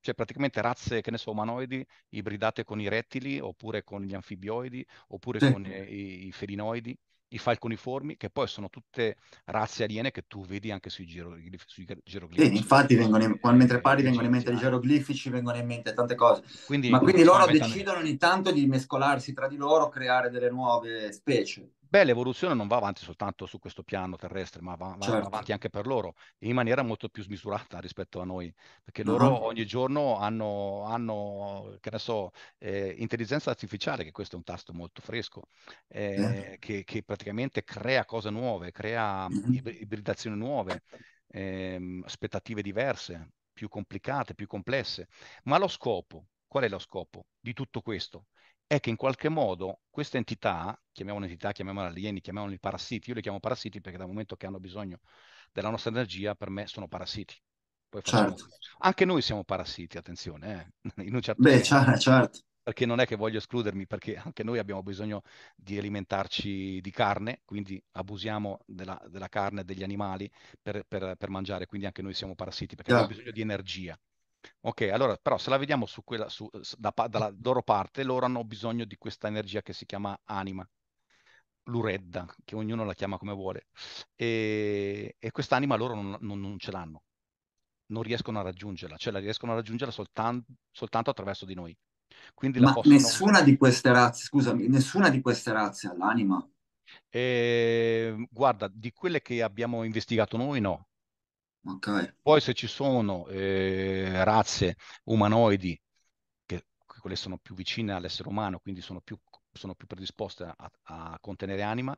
cioè praticamente razze, che ne so, umanoidi, ibridate con i rettili, oppure con gli anfibioidi, oppure sì. con eh, i, i felinoidi, i falconiformi, che poi sono tutte razze aliene che tu vedi anche sui, giro, sui geroglifici. Sì, infatti, vengono in, quando, mentre parli vengono in mente i eh. geroglifici, vengono in mente tante cose. Quindi, Ma quindi loro decidono ogni tanto di mescolarsi tra di loro, creare delle nuove specie. Beh, l'evoluzione non va avanti soltanto su questo piano terrestre, ma va, va certo. avanti anche per loro in maniera molto più smisurata rispetto a noi, perché loro no. ogni giorno hanno, hanno che ne so, eh, intelligenza artificiale, che questo è un tasto molto fresco, eh, eh. Che, che, praticamente crea cose nuove, crea ibridazioni nuove, ehm, aspettative diverse, più complicate, più complesse. Ma lo scopo, qual è lo scopo di tutto questo? è che in qualche modo questa entità, chiamiamola entità, chiamiamola alieni, chiamiamoli parassiti, io li chiamo parassiti perché dal momento che hanno bisogno della nostra energia, per me sono parassiti. Facciamo... Certo. Anche noi siamo parassiti, attenzione, eh? in un certo Beh, certo, certo. Perché non è che voglio escludermi, perché anche noi abbiamo bisogno di alimentarci di carne, quindi abusiamo della, della carne degli animali per, per, per, mangiare, quindi anche noi siamo parassiti, perché yeah. abbiamo bisogno di energia. Ok, allora però se la vediamo su quella, su, da, dalla loro parte, loro hanno bisogno di questa energia che si chiama anima, l'uredda, che ognuno la chiama come vuole, e, e quest'anima loro non, non, non, ce l'hanno, non riescono a raggiungerla, cioè la riescono a raggiungerla soltan- soltanto attraverso di noi. Quindi Ma possono... nessuna di queste razze, scusami, nessuna di queste razze ha l'anima? Eh, guarda, di quelle che abbiamo investigato noi no, poi se ci sono eh, razze umanoidi, che, quelle sono più vicine all'essere umano, quindi sono più, sono più predisposte a, a, contenere anima,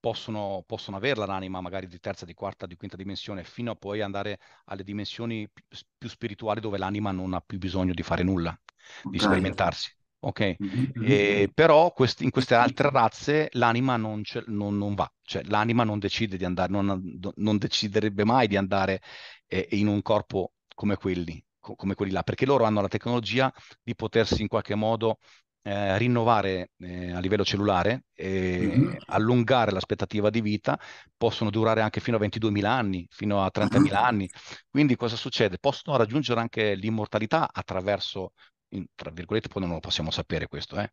possono, possono averla l'anima magari di terza, di quarta, di quinta dimensione, fino a poi andare alle dimensioni più spirituali dove l'anima non ha più bisogno di fare nulla, okay. di sperimentarsi ok? Mm-hmm. E, però quest- in queste altre razze l'anima non, ce- non, non, va, cioè l'anima non decide di andare, non, non deciderebbe mai di andare eh, in un corpo come quelli, co- come quelli là, perché loro hanno la tecnologia di potersi in qualche modo eh, rinnovare eh, a livello cellulare e mm-hmm. allungare l'aspettativa di vita, possono durare anche fino a 22.000 anni, fino a 30.000 mm-hmm. anni. Quindi cosa succede? Possono raggiungere anche l'immortalità attraverso in, tra virgolette, poi non lo possiamo sapere questo, eh,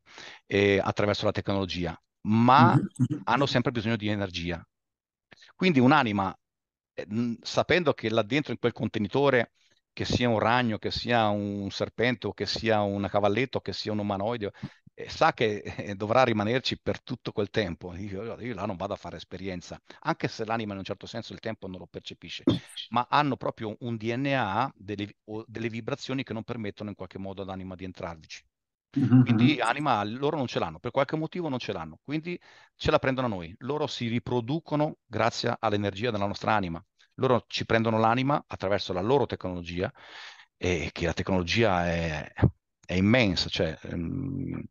eh, attraverso la tecnologia, ma mm-hmm. hanno sempre bisogno di energia. Quindi un'anima, eh, sapendo che là dentro in quel contenitore, che sia un ragno, che sia un serpente, che sia un cavalletto, che sia un umanoide, e sa che eh, dovrà rimanerci per tutto quel tempo. Io, io, là non vado a fare esperienza, anche se l'anima in un certo senso il tempo non lo percepisce, ma hanno proprio un DNA delle, delle vibrazioni che non permettono in qualche modo all'anima di entrarci. Quindi mm-hmm. anima loro non ce l'hanno, per qualche motivo non ce l'hanno, quindi ce la prendono noi. Loro si riproducono grazie all'energia della nostra anima. Loro ci prendono l'anima attraverso la loro tecnologia e che la tecnologia è è immensa, cioè, mh, ehm,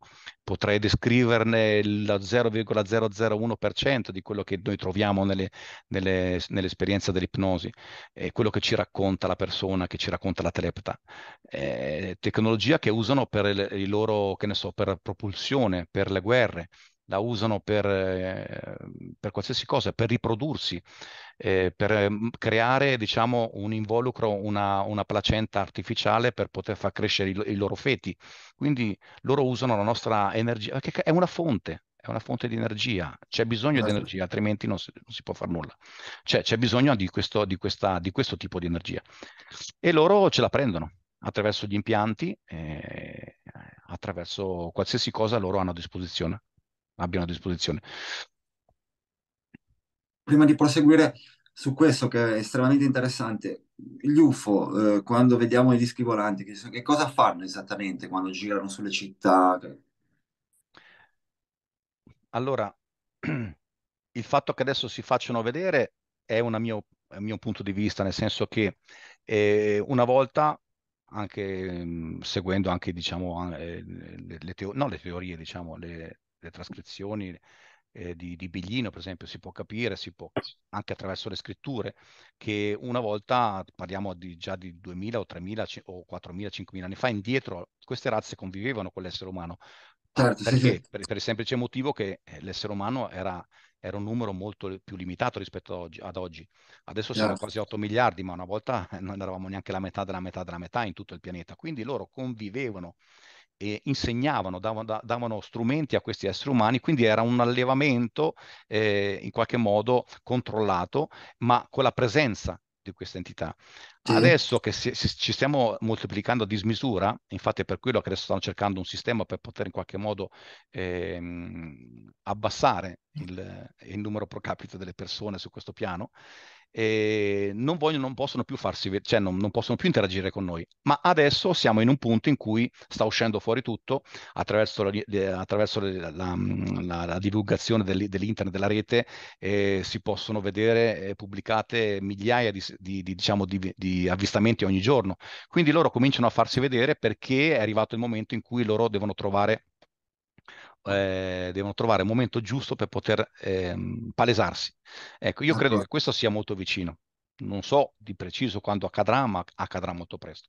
potrei descriverne la 0,001% di quello che noi troviamo nelle, nelle, nell'esperienza dell'ipnosi, è quello che ci racconta la persona, che ci racconta la telepata. È tecnologia che usano per il, il loro, che ne so, per propulsione, per le guerre, la usano per, eh, per qualsiasi cosa, per riprodursi, eh, per ehm, creare diciamo, un involucro, una, una, placenta artificiale per poter far crescere i, i loro feti. Quindi loro usano la nostra energia, che è una fonte, è una fonte di energia, c'è bisogno esatto. di certo. energia, altrimenti non si, non si può fare nulla. Cioè, c'è bisogno di questo, di, questa, di questo, tipo di energia. E loro ce la prendono attraverso gli impianti, eh, attraverso qualsiasi cosa loro hanno a disposizione abbiano a disposizione. Prima di proseguire su questo che è estremamente interessante, gli UFO, eh, quando vediamo i dischi volanti, che, che, cosa fanno esattamente quando girano sulle città? Allora, il fatto che adesso si facciano vedere è un mio, mio, punto di vista, nel senso che eh, una volta anche mh, mm, seguendo anche diciamo, eh, le, le, teo- no, le teorie diciamo, le, le trascrizioni eh, di, di Biglino, per esempio, si può capire, si può anche attraverso le scritture, che una volta, parliamo di, già di 2000 o 3000 o 4000, 5000 anni fa, indietro queste razze convivevano con l'essere umano. Certo, Perché? Sì, sì. Per, per, il semplice motivo che eh, l'essere umano era, era un numero molto più limitato rispetto ad oggi. Ad oggi. Adesso siamo certo. quasi 8 miliardi, ma una volta non eravamo neanche la metà della metà della metà in tutto il pianeta. Quindi loro convivevano eh, insegnavano, davano, davano, strumenti a questi esseri umani, quindi era un allevamento eh, in qualche modo controllato, ma con la presenza di questa entità. Sì. Adesso che si, si, ci stiamo moltiplicando a dismisura, infatti è per quello che adesso stanno cercando un sistema per poter in qualche modo ehm, abbassare il, il, numero pro capite delle persone su questo piano, e non, vogliono, non possono più farsi, cioè non, non, possono più interagire con noi. Ma adesso siamo in un punto in cui sta uscendo fuori tutto attraverso la, attraverso la, mm, la, la divulgazione dell'internet, della rete, eh, si possono vedere eh, pubblicate migliaia di, di, di, diciamo, di avvistamenti ogni giorno. Quindi loro cominciano a farsi vedere perché è arrivato il momento in cui loro devono trovare eh, devono trovare il momento giusto per poter ehm, palesarsi. Ecco, io credo che questo sia molto vicino. Non so di preciso quando accadrà, ma accadrà molto presto.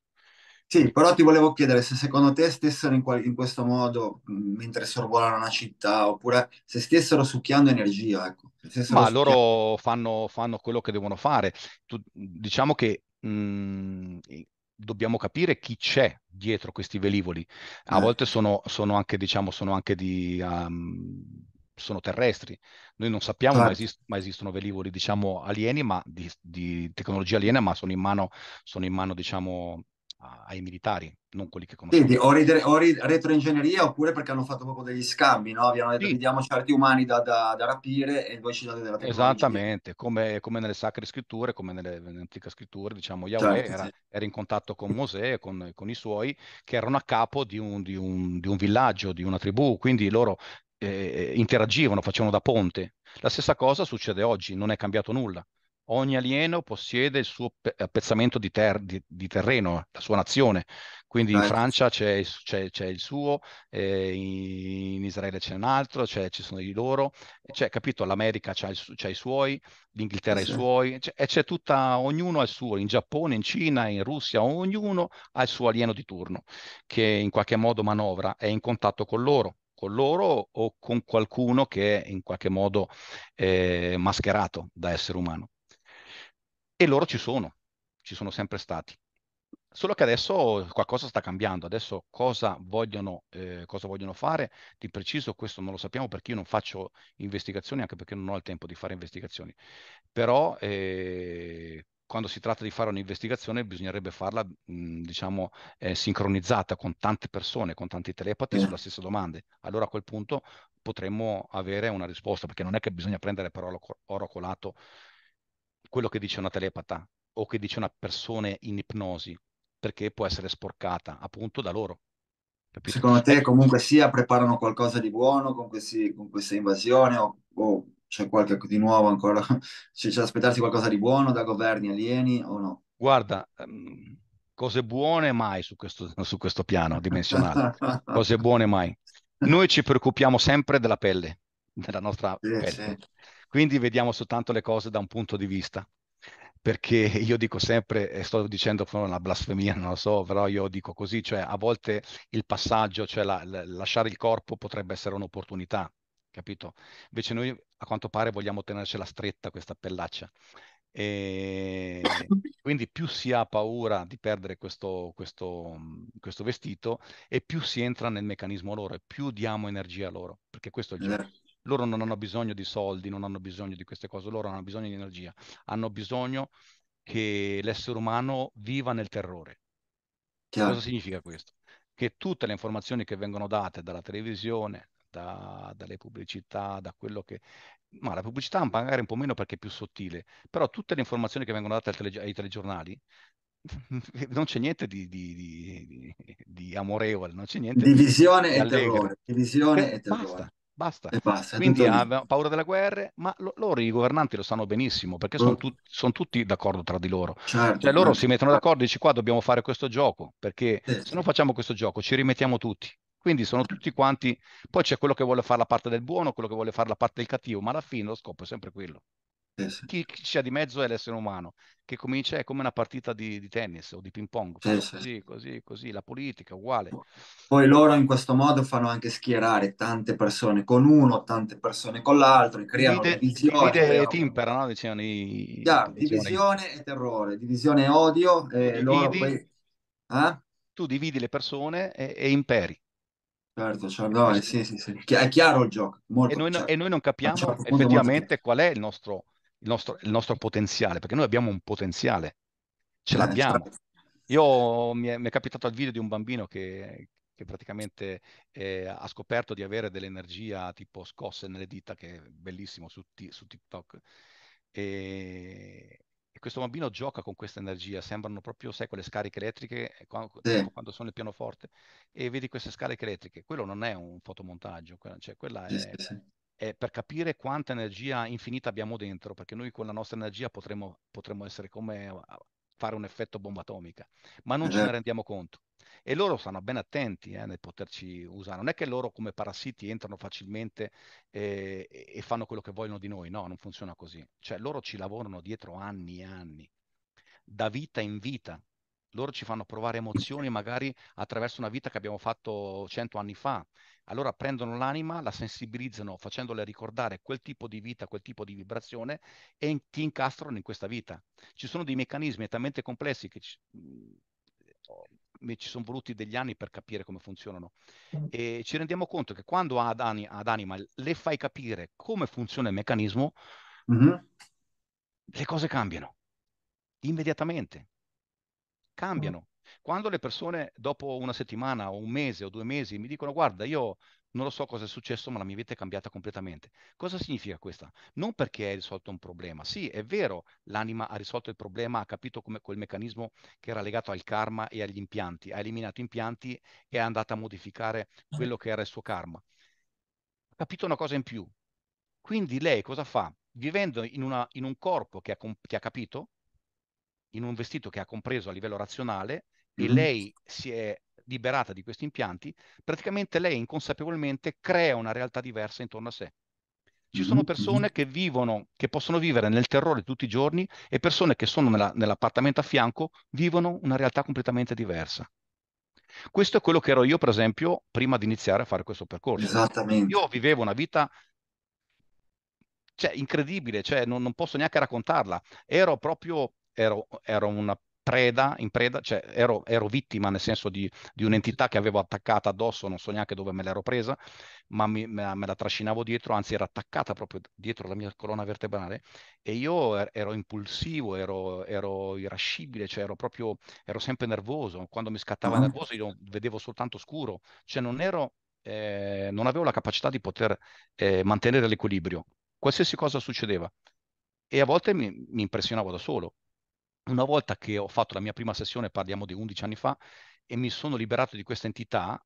Sì, però ti volevo chiedere se secondo te stessero in, qual- in questo modo mentre sorvolano una città oppure se stessero succhiando energia. Ecco. Ma loro fanno, fanno, quello che devono fare. Tu, diciamo che mh, dobbiamo capire chi c'è dietro questi velivoli. A eh. volte sono, sono, anche, diciamo, sono anche di... Um, sono terrestri. Noi non sappiamo, ah. ma, certo. esist- ma, esistono velivoli, diciamo, alieni, ma di, di, tecnologia aliena, ma sono in mano, sono in mano diciamo, ai militari, non quelli che conoscono. Quindi o, ridere, o rid- retroingegneria oppure perché hanno fatto proprio degli scambi, no? Abbiamo detto sì. diamo certi umani da, da, da, rapire e voi ci date della tecnologia. Esattamente, come, come nelle sacre scritture, come nelle, nelle antiche scritture, diciamo, Yahweh certo, era, sì. era, in contatto con Mosè e con, con, i suoi, che erano a capo di un, di, un, di un villaggio, di una tribù, quindi loro eh, eh interagivano, facevano da ponte. La stessa cosa succede oggi, non è cambiato nulla ogni alieno possiede il suo appezzamento di, ter- di, di terreno, la sua nazione. Quindi in certo. Francia c'è, c'è, c'è il suo, eh, in Israele c'è un altro, c'è, ci sono i loro, c'è, capito? L'America c'ha, il, c'ha i suoi, l'Inghilterra sì. i suoi, e c'è tutta, ognuno ha il suo, in Giappone, in Cina, in Russia, ognuno ha il suo alieno di turno che in qualche modo manovra, è in contatto con loro con loro o con qualcuno che è in qualche modo eh, mascherato da essere umano e loro ci sono, ci sono sempre stati. Solo che adesso qualcosa sta cambiando, adesso cosa vogliono, eh, cosa vogliono fare di preciso questo non lo sappiamo perché io non faccio investigazioni, anche perché non ho il tempo di fare investigazioni, però eh, quando si tratta di fare un'investigazione bisognerebbe farla mh, diciamo eh, sincronizzata con tante persone, con tanti telepati sulla stessa domanda, allora a quel punto potremmo avere una risposta perché non è che bisogna prendere per oro colato quello che dice una telepata o che dice una persona in ipnosi, perché può essere sporcata appunto da loro. Capito? Secondo te comunque sia preparano qualcosa di buono con, questi, con questa invasione o, o c'è qualche di nuovo ancora? C'è, c'è da aspettarsi qualcosa di buono da governi alieni o no? Guarda, ehm, cose buone mai su questo, su questo piano dimensionale, cose buone mai. Noi ci preoccupiamo sempre della pelle, della nostra sì, pelle. Sì. Quindi vediamo soltanto le cose da un punto di vista. Perché io dico sempre, e sto dicendo una blasfemia, non lo so, però io dico così, cioè a volte il passaggio, cioè la, la, lasciare il corpo potrebbe essere un'opportunità, capito? Invece noi a quanto pare vogliamo tenercela stretta questa pellaccia. E quindi più si ha paura di perdere questo, questo, questo, vestito e più si entra nel meccanismo loro e più diamo energia a loro, perché questo è il gioco. Esatto. Loro non hanno bisogno di soldi, non hanno bisogno di queste cose, loro hanno bisogno di energia, hanno bisogno che l'essere umano viva nel terrore. Chiaro. Cosa significa questo? Che tutte le informazioni che vengono date dalla televisione, da, dalle pubblicità, da quello che... Ma la pubblicità magari un po' meno perché è più sottile, però tutte le informazioni che vengono date tele, ai telegiornali non c'è niente di, di, di, di amorevole, non c'è niente divisione di... e terrore, divisione e, e terrore. Basta. Basta. basta Quindi hanno paura della guerra, ma lo, loro i governanti lo sanno benissimo perché sono, mm. tu, sono tutti d'accordo tra di loro. Certo, cioè loro certo. si mettono d'accordo e dicono: qua dobbiamo fare questo gioco perché certo. se non facciamo questo gioco ci rimettiamo tutti. Quindi sono tutti quanti, poi c'è quello che vuole fare la parte del buono, quello che vuole fare la parte del cattivo, ma alla fine lo scopo è sempre quello sì, sì. chi c'è di mezzo è l'essere umano, che comincia è come una partita di, di tennis o di ping pong, così, così, così, la politica uguale. Poi loro in questo modo fanno anche schierare tante persone con uno, tante persone con l'altro, e creano divide, divisione. Divide e timpera, no? Dicevano i... Yeah, divisione e terrore, divisione e odio, e dividi, poi... eh? Tu dividi le persone e, e imperi. Certo, cioè, eh, sì, sì, sì. È chiaro il gioco. Molto, e, noi, cioè, e, noi, non capiamo certo effettivamente qual è il nostro il nostro, il nostro potenziale, perché noi abbiamo un potenziale, ce eh, l'abbiamo. Certo. Io mi è, mi è capitato il video di un bambino che, che praticamente eh, ha scoperto di avere dell'energia tipo scosse nelle dita, che è bellissimo su, t- su TikTok. E, e, questo bambino gioca con questa energia, sembrano proprio, sai, quelle scariche elettriche eh, quando, sì. quando sono il pianoforte e vedi queste scariche elettriche. Quello non è un fotomontaggio, quella, cioè, quella è, sì, sì eh, per capire quanta energia infinita abbiamo dentro, perché noi con la nostra energia potremmo, potremmo essere come fare un effetto bomba atomica, ma non uh-huh. ce ne esatto. rendiamo conto. E loro stanno ben attenti eh, nel poterci usare. Non è che loro come parassiti entrano facilmente eh, e fanno quello che vogliono di noi, no, non funziona così. Cioè loro ci lavorano dietro anni e anni, da vita in vita, loro ci fanno provare emozioni magari attraverso una vita che abbiamo fatto cento anni fa. Allora prendono l'anima, la sensibilizzano facendole ricordare quel tipo di vita, quel tipo di vibrazione e in, ti incastrano in questa vita. Ci sono dei meccanismi talmente complessi che ci, mm, mi, ci sono voluti degli anni per capire come funzionano. Mm. E ci rendiamo conto che quando ad, ani, ad anima le fai capire come funziona il meccanismo, mm-hmm. le cose cambiano immediatamente. Mm. cambiano. Quando le persone dopo una settimana o un mese o due mesi mi dicono guarda io non lo so cosa è successo ma la mia vita è cambiata completamente, cosa significa questa? Non perché hai risolto un problema, sì è vero l'anima ha risolto il problema, ha capito come quel meccanismo che era legato al karma e agli impianti, ha eliminato impianti e è andata a modificare ah. quello che era il suo karma. Ha capito una cosa in più. Quindi lei cosa fa? Vivendo in, una, in un corpo che ha, che ha capito, in un vestito che ha compreso a livello razionale mm-hmm. e lei si è liberata di questi impianti, praticamente lei inconsapevolmente crea una realtà diversa intorno a sé. Ci sono persone che vivono, che possono vivere nel terrore tutti i giorni e persone che sono nella, nell'appartamento a fianco vivono una realtà completamente diversa. Questo è quello che ero io, per esempio, prima di iniziare a fare questo percorso. Esattamente. Io vivevo una vita cioè, incredibile, cioè, non, non, posso neanche raccontarla. Ero proprio ero, ero una preda, in preda, cioè ero, ero vittima nel senso di, di, un'entità che avevo attaccata addosso, non so neanche dove me l'ero presa, ma mi, me, me, la trascinavo dietro, anzi era attaccata proprio dietro la mia colonna vertebrale e io er, ero impulsivo, ero, ero, irascibile, cioè ero proprio, ero sempre nervoso, quando mi scattava ah. nervoso io vedevo soltanto scuro, cioè non ero, eh, non avevo la capacità di poter eh, mantenere l'equilibrio, qualsiasi cosa succedeva. E a volte mi, mi impressionavo da solo, una volta che ho fatto la mia prima sessione, parliamo di 11 anni fa, e mi sono liberato di questa entità,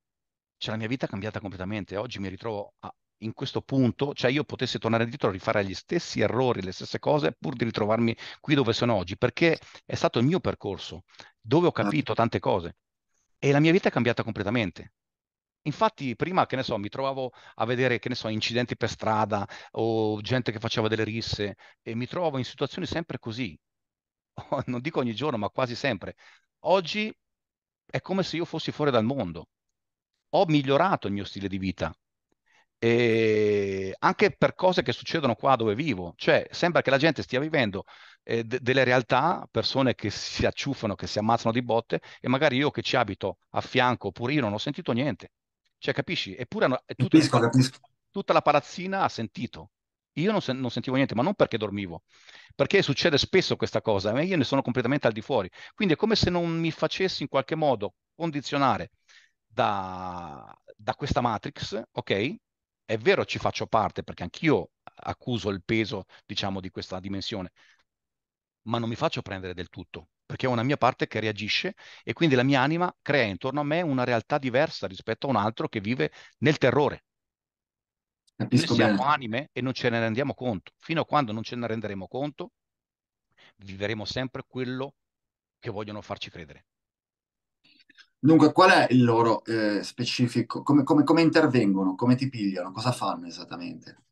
cioè la mia vita è cambiata completamente. Oggi mi ritrovo a, in questo punto, cioè io potessi tornare indietro a rifare gli stessi errori, le stesse cose, pur di ritrovarmi qui dove sono oggi, perché è stato il mio percorso, dove ho ah. capito tante cose e la mia vita è cambiata completamente. Infatti, prima, che ne so, mi trovavo a vedere, che ne so, incidenti per strada o gente che faceva delle risse e mi trovavo in situazioni sempre così. non dico ogni giorno, ma quasi sempre. Oggi è come se io fossi fuori dal mondo. Ho migliorato il mio stile di vita, e anche per cose che succedono qua dove vivo, cioè sembra che la gente stia vivendo eh, d- delle realtà, persone che si acciuffano, che si ammazzano di botte e magari io che ci abito a fianco oppure io non ho sentito niente, cioè capisci? Eppure hanno, tutta, capisco, la, capisco. tutta la palazzina ha sentito io non, sen- non, sentivo niente, ma non perché dormivo, perché succede spesso questa cosa, ma eh, io ne sono completamente al di fuori. Quindi è come se non mi facessi in qualche modo condizionare da, da questa matrix, ok? È vero, ci faccio parte perché anch'io accuso il peso, diciamo, di questa dimensione, ma non mi faccio prendere del tutto, perché ho una mia parte che reagisce e quindi la mia anima crea intorno a me una realtà diversa rispetto a un altro che vive nel terrore. Capisco Noi siamo bene. anime e non ce ne rendiamo conto. Fino a quando non ce ne renderemo conto, vivremo sempre quello che vogliono farci credere. Dunque, qual è il loro eh, specifico? Come, come, come, intervengono? Come ti pigliano? Cosa fanno esattamente?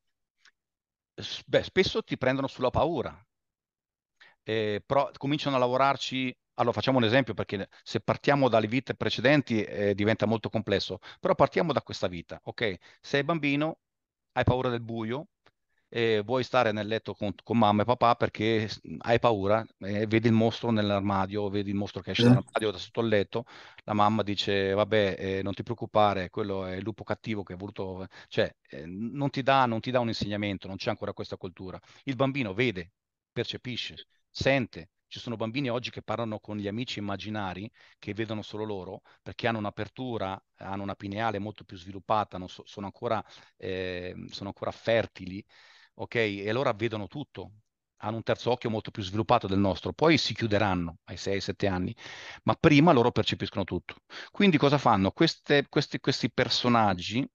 Beh, spesso ti prendono sulla paura, eh, però cominciano a lavorarci. Allora, facciamo un esempio perché se partiamo dalle vite precedenti eh, diventa molto complesso, però partiamo da questa vita, ok? Sei bambino, hai paura del buio, e vuoi stare nel letto con, con, mamma e papà perché hai paura, eh, vedi il mostro nell'armadio, vedi il mostro che esce eh. dall'armadio da sotto il letto, la mamma dice vabbè eh, non ti preoccupare, quello è il lupo cattivo che ha voluto, cioè eh, non ti, dà, non ti dà un insegnamento, non c'è ancora questa cultura. Il bambino vede, percepisce, sente, ci sono bambini oggi che parlano con gli amici immaginari che vedono solo loro perché hanno un'apertura, hanno una pineale molto più sviluppata, so, sono, ancora, eh, sono ancora fertili, ok? E allora vedono tutto, hanno un terzo occhio molto più sviluppato del nostro, poi si chiuderanno ai 6-7 anni, ma prima loro percepiscono tutto. Quindi cosa fanno? Queste, questi, questi, personaggi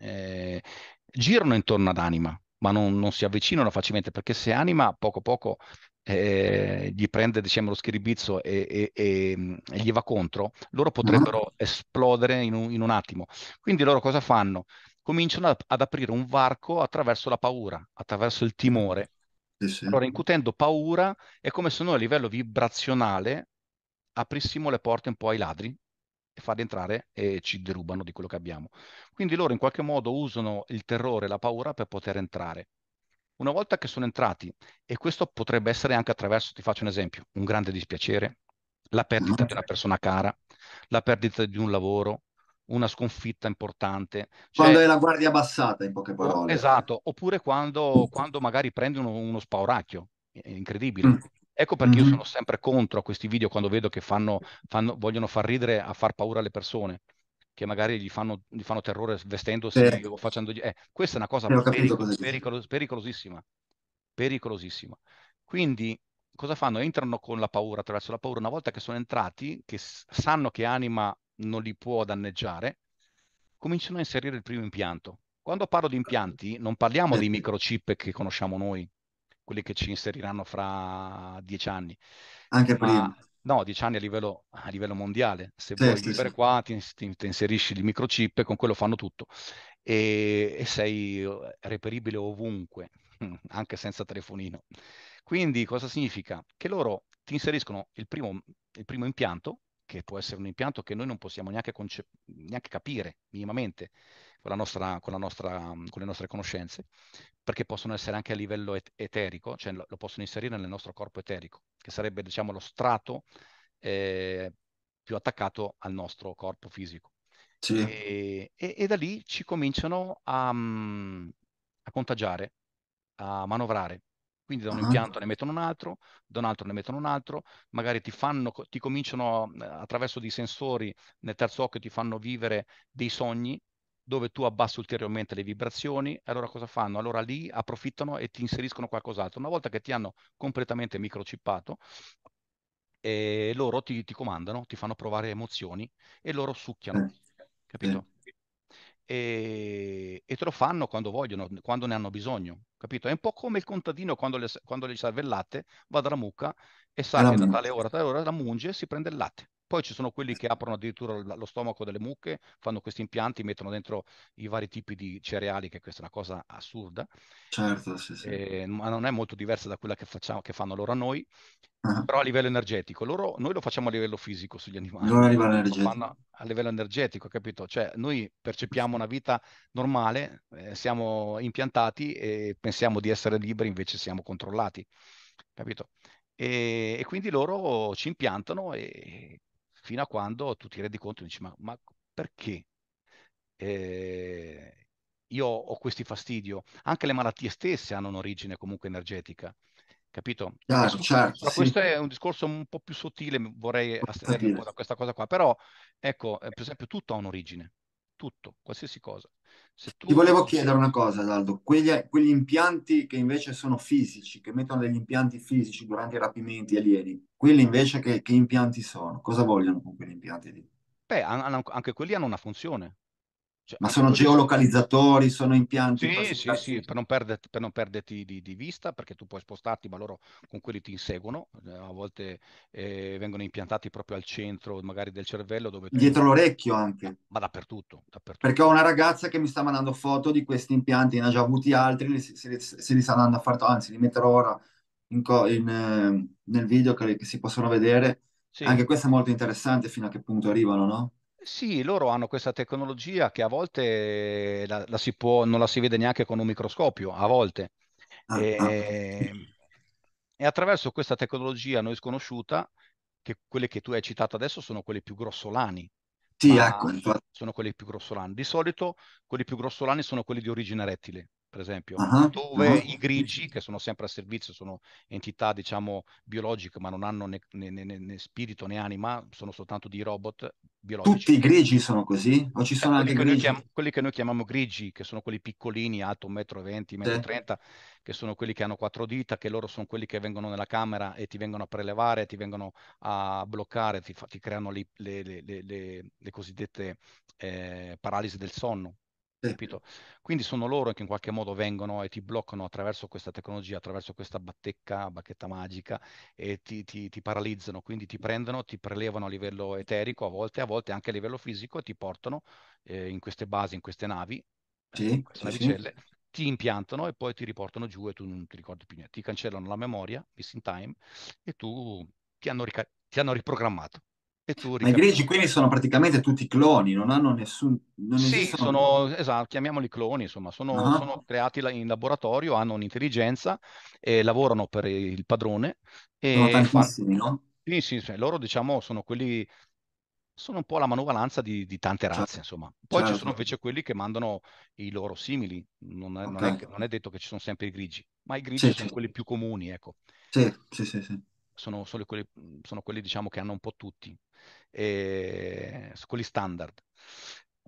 eh, girano intorno ad anima, ma non, non, si avvicinano facilmente perché se anima poco poco eh, gli prende diciamo, lo schiribizzo e, e, e, mm, e, gli va contro, loro mhm. potrebbero uh-huh. esplodere in un, in un attimo. Quindi loro cosa fanno? Cominciano a, ad aprire un varco attraverso la paura, attraverso il timore. Sì, sì. Allora, incutendo paura, è come se noi a livello vibrazionale aprissimo le porte un po' ai ladri e farli entrare e ci derubano di quello che abbiamo. Quindi loro in qualche modo usano il terrore, la paura per poter entrare. Una volta che sono entrati, e questo potrebbe essere anche attraverso, ti faccio un esempio, un grande dispiacere, la perdita di una persona cara, la perdita di un lavoro, una sconfitta importante. Cioè, quando è la guardia abbassata, in poche parole. Esatto, oppure quando, quando magari prendi uno, uno spauracchio, è incredibile. Mm. Ecco perché mm-hmm. io sono sempre contro a questi video quando vedo che fanno, fanno, vogliono far ridere, a far paura alle persone che magari gli fanno, gli fanno terrore vestendosi eh. o facendogli... Eh, questa è una cosa pericol- pericol- pericolosissima, pericolosissima. Quindi cosa fanno? Entrano con la paura, attraverso la paura, una volta che sono entrati, che sanno che anima non li può danneggiare, cominciano a inserire il primo impianto. Quando parlo di impianti, non parliamo dei microchip che conosciamo noi, quelli che ci inseriranno fra dieci anni. Anche prima no, 10 anni a livello, a livello mondiale. Se sì, vuoi sì, vivere sì. qua, ti, ti, ti, inserisci il microchip e con quello fanno tutto. E, e sei uh, reperibile ovunque, anche senza telefonino. Quindi cosa significa? Che loro ti inseriscono il primo, il primo impianto, che può essere un impianto che noi non possiamo neanche, conce- neanche capire minimamente, con, la nostra, con, la nostra, con le nostre conoscenze, perché possono essere anche a livello et- eterico, cioè lo, lo, possono inserire nel nostro corpo eterico, che sarebbe diciamo, lo strato eh, più attaccato al nostro corpo fisico. Sì. E, e, e, da lì ci cominciano a, a contagiare, a manovrare. Quindi da un ah. impianto ne mettono un altro, da un altro ne mettono un altro, magari ti fanno, ti cominciano eh, attraverso dei sensori nel terzo occhio, ti fanno vivere dei sogni dove tu abbassi ulteriormente le vibrazioni, allora cosa fanno? Allora lì approfittano e ti inseriscono qualcos'altro. Una volta che ti hanno completamente microchippato, eh, loro ti, ti, comandano, ti fanno provare emozioni e loro succhiano, eh, capito? E, e, te lo fanno quando vogliono, quando ne hanno bisogno, capito? È un po' come il contadino quando le, quando le serve il latte, va dalla mucca e sa che da tale ora, tale ora la munge e si prende il latte. Poi ci sono quelli eh. che aprono addirittura lo stomaco delle mucche, fanno questi impianti, mettono dentro i vari tipi di cereali, che questa è una cosa assurda. Certo, sì, sì. Eh, ma non è molto diversa da quella che, facciamo, che fanno loro a noi, uh-huh. però a livello energetico. Loro, noi lo facciamo a livello fisico sugli animali. Loro a livello energetico. Fanno a livello energetico, capito? Cioè noi percepiamo una vita normale, eh, siamo impiantati e pensiamo di essere liberi, invece siamo controllati, capito? E, e, quindi loro ci impiantano e fino a quando tu ti rendi conto e dici ma, ma perché eh, io ho questi fastidio? Anche le malattie stesse hanno un'origine comunque energetica, capito? Ah, questo, certo, questo sì. è un discorso un po' più sottile, vorrei astenermi un po' da questa cosa qua, però ecco, eh, per esempio tutto ha un'origine tutto, qualsiasi cosa. Se tu... Ti volevo chiedere una cosa, Daldo. Quegli, quegli, impianti che invece sono fisici, che mettono degli impianti fisici durante i rapimenti alieni, quelli invece che, che impianti sono? Cosa vogliono con quegli impianti lì? Beh, anche quelli hanno una funzione. Cioè, Ma sono geolocalizzatori, sono impianti? Sì, sì, sì, per non, perderti, per non perderti di, di, vista, perché tu puoi spostarti, ma loro con quelli ti inseguono. Eh, a volte eh, vengono impiantati proprio al centro, magari del cervello. Dove tu... Dietro l'orecchio anche. Ma dappertutto, dappertutto, Perché ho una ragazza che mi sta mandando foto di questi impianti, ne ha già avuti altri, se li, se li sta andando a fare, anzi li metterò ora in in, ehm, nel video che, che, si possono vedere. Sì. Anche questo è molto interessante fino a che punto arrivano, no? Sì, loro hanno questa tecnologia che a volte la, la si può, non la si vede neanche con un microscopio, a volte. Ah, e, ah. Ehm, e, attraverso questa tecnologia noi sconosciuta, che quelle che tu hai citato adesso sono quelle più grossolani. Sì, ecco. Sono quelli più grossolani. Di solito quelli più grossolani sono quelli di origine rettile per esempio, uh-huh. dove uh-huh. i grigi, che sono sempre a servizio, sono entità, diciamo, biologiche, ma non hanno né, né, né, né spirito né anima, sono soltanto dei robot biologici. Tutti i grigi sono così? O ci eh, sono eh, anche quelli grigi? Che chiam- quelli che noi chiamiamo grigi, che sono quelli piccolini, alto 1,20 m, 1,30 m, che sono quelli che hanno quattro dita, che loro sono quelli che vengono nella camera e ti vengono a prelevare, ti vengono a bloccare, ti, fa- ti creano le, le, le, le cosiddette eh, paralisi del sonno. Capito? Quindi sono loro che in qualche modo vengono e ti bloccano attraverso questa tecnologia, attraverso questa battecca, bacchetta magica e ti, ti, ti paralizzano, quindi ti prendono, ti prelevano a livello eterico a volte, a volte anche a livello fisico e ti portano eh, in queste basi, in queste navi, eh, sì, in queste sì, navicelle, sì. ti impiantano e poi ti riportano giù e tu non ti ricordi più niente, ti cancellano la memoria, missing time, e tu ti hanno, rica- ti hanno riprogrammato. E tu Ma i grigi quindi sono praticamente tutti cloni, non hanno nessun... Non sì, sono, esatto, chiamiamoli cloni, insomma, sono, uh-huh. sono creati in laboratorio, hanno un'intelligenza, e lavorano per il padrone. E sono tantissimi, fanno... no? Sì, sì, cioè, loro diciamo sono quelli sono un po' la manovalanza di, di tante cioè, razze, certo. insomma. Poi certo. ci sono certo. invece quelli che mandano i loro simili, non è, okay. non è, non è detto che ci sono sempre i grigi, ma i grigi sì, sono sì. quelli più comuni, ecco. Sì, sì, sì, sì sono, sono, quelli, sono quelli diciamo, che hanno un po' tutti, e, ehm, quelli standard.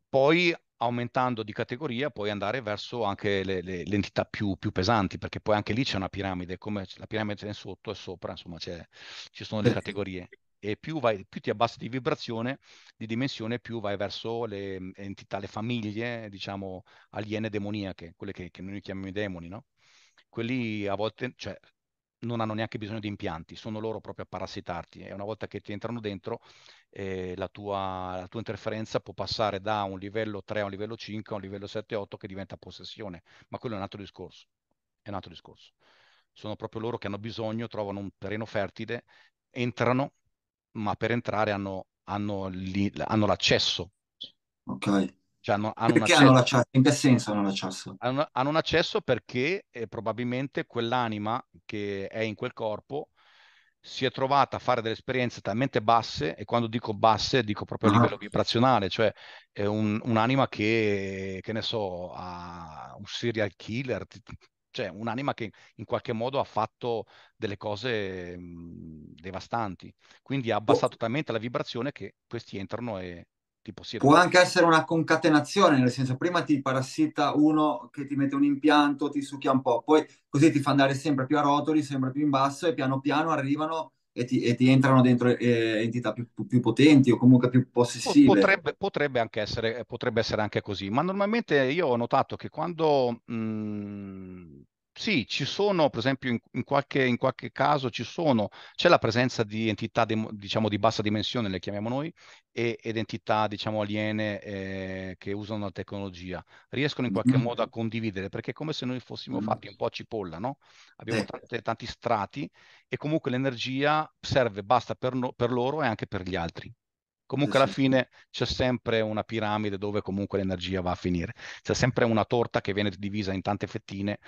Poi aumentando di categoria puoi andare verso anche le, le, le entità più, più, pesanti, perché poi anche lì c'è una piramide, come la piramide c'è sotto e sopra, insomma ci sono le eh. categorie. E più, vai, più, ti abbassi di vibrazione, di dimensione, più vai verso le entità, le famiglie, diciamo, aliene demoniache, quelle che, che noi chiamiamo i demoni, no? Quelli a volte, cioè, non hanno neanche bisogno di impianti, sono loro proprio a parassitarti e una volta che ti entrano dentro eh, la, tua, la, tua, interferenza può passare da un livello 3 a un livello 5 a un livello 7-8 che diventa possessione, ma quello è un altro discorso, è un altro discorso. Sono proprio loro che hanno bisogno, trovano un terreno fertile, entrano, ma per entrare hanno, hanno, li, hanno l'accesso. Ok. Cioè hanno, hanno perché hanno l'accesso? In che senso hanno l'accesso? Hanno, hanno un accesso perché eh, probabilmente quell'anima che è in quel corpo si è trovata a fare delle esperienze talmente basse, e quando dico basse dico proprio a ah. livello ah. vibrazionale, cioè è un, un'anima che, che ne so, ha un serial killer, cioè un'anima che in qualche modo ha fatto delle cose mh, devastanti, quindi ha boh. abbassato oh. talmente la vibrazione che questi entrano e, Può ecco. anche essere una concatenazione, nel senso prima ti parassita uno che ti mette un impianto, ti succhia un po', poi così ti fa andare sempre più a rotoli, sempre più in basso e piano piano arrivano e ti, e ti entrano dentro eh, entità più, più, potenti o comunque più possessive. Potrebbe, potrebbe, anche essere, potrebbe essere anche così, ma normalmente io ho notato che quando... Mh mm, sì, ci sono, per esempio, in, in, qualche, in qualche, caso sono, c'è la presenza di entità, de, diciamo, di bassa dimensione, le chiamiamo noi, e, ed entità, diciamo, aliene eh, che usano la tecnologia. Riescono in qualche mm-hmm. modo a condividere, perché è come se noi fossimo mm-hmm. fatti un po' a cipolla, no? Abbiamo eh. tante, tanti strati e comunque l'energia serve, basta per, no, per loro e anche per gli altri. Comunque alla fine c'è sempre una piramide dove comunque l'energia va a finire, c'è sempre una torta che viene divisa in tante fettine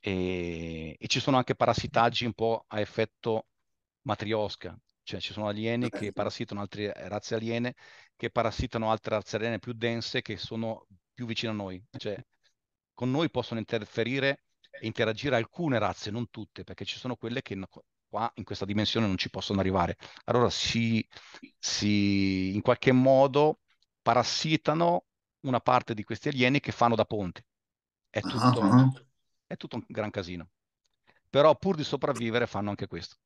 e, e ci sono anche parassitaggi un po' a effetto matriosca, cioè ci sono alieni che parassitano altre razze aliene, che parassitano altre razze aliene più dense che sono più vicine a noi, cioè con noi possono interferire e interagire alcune razze, non tutte, perché ci sono quelle che qua in questa dimensione non ci possono arrivare. Allora si, si in qualche modo parassitano una parte di questi alieni che fanno da ponte. È tutto, uh-huh. È tutto un gran casino. Però pur di sopravvivere fanno anche questo.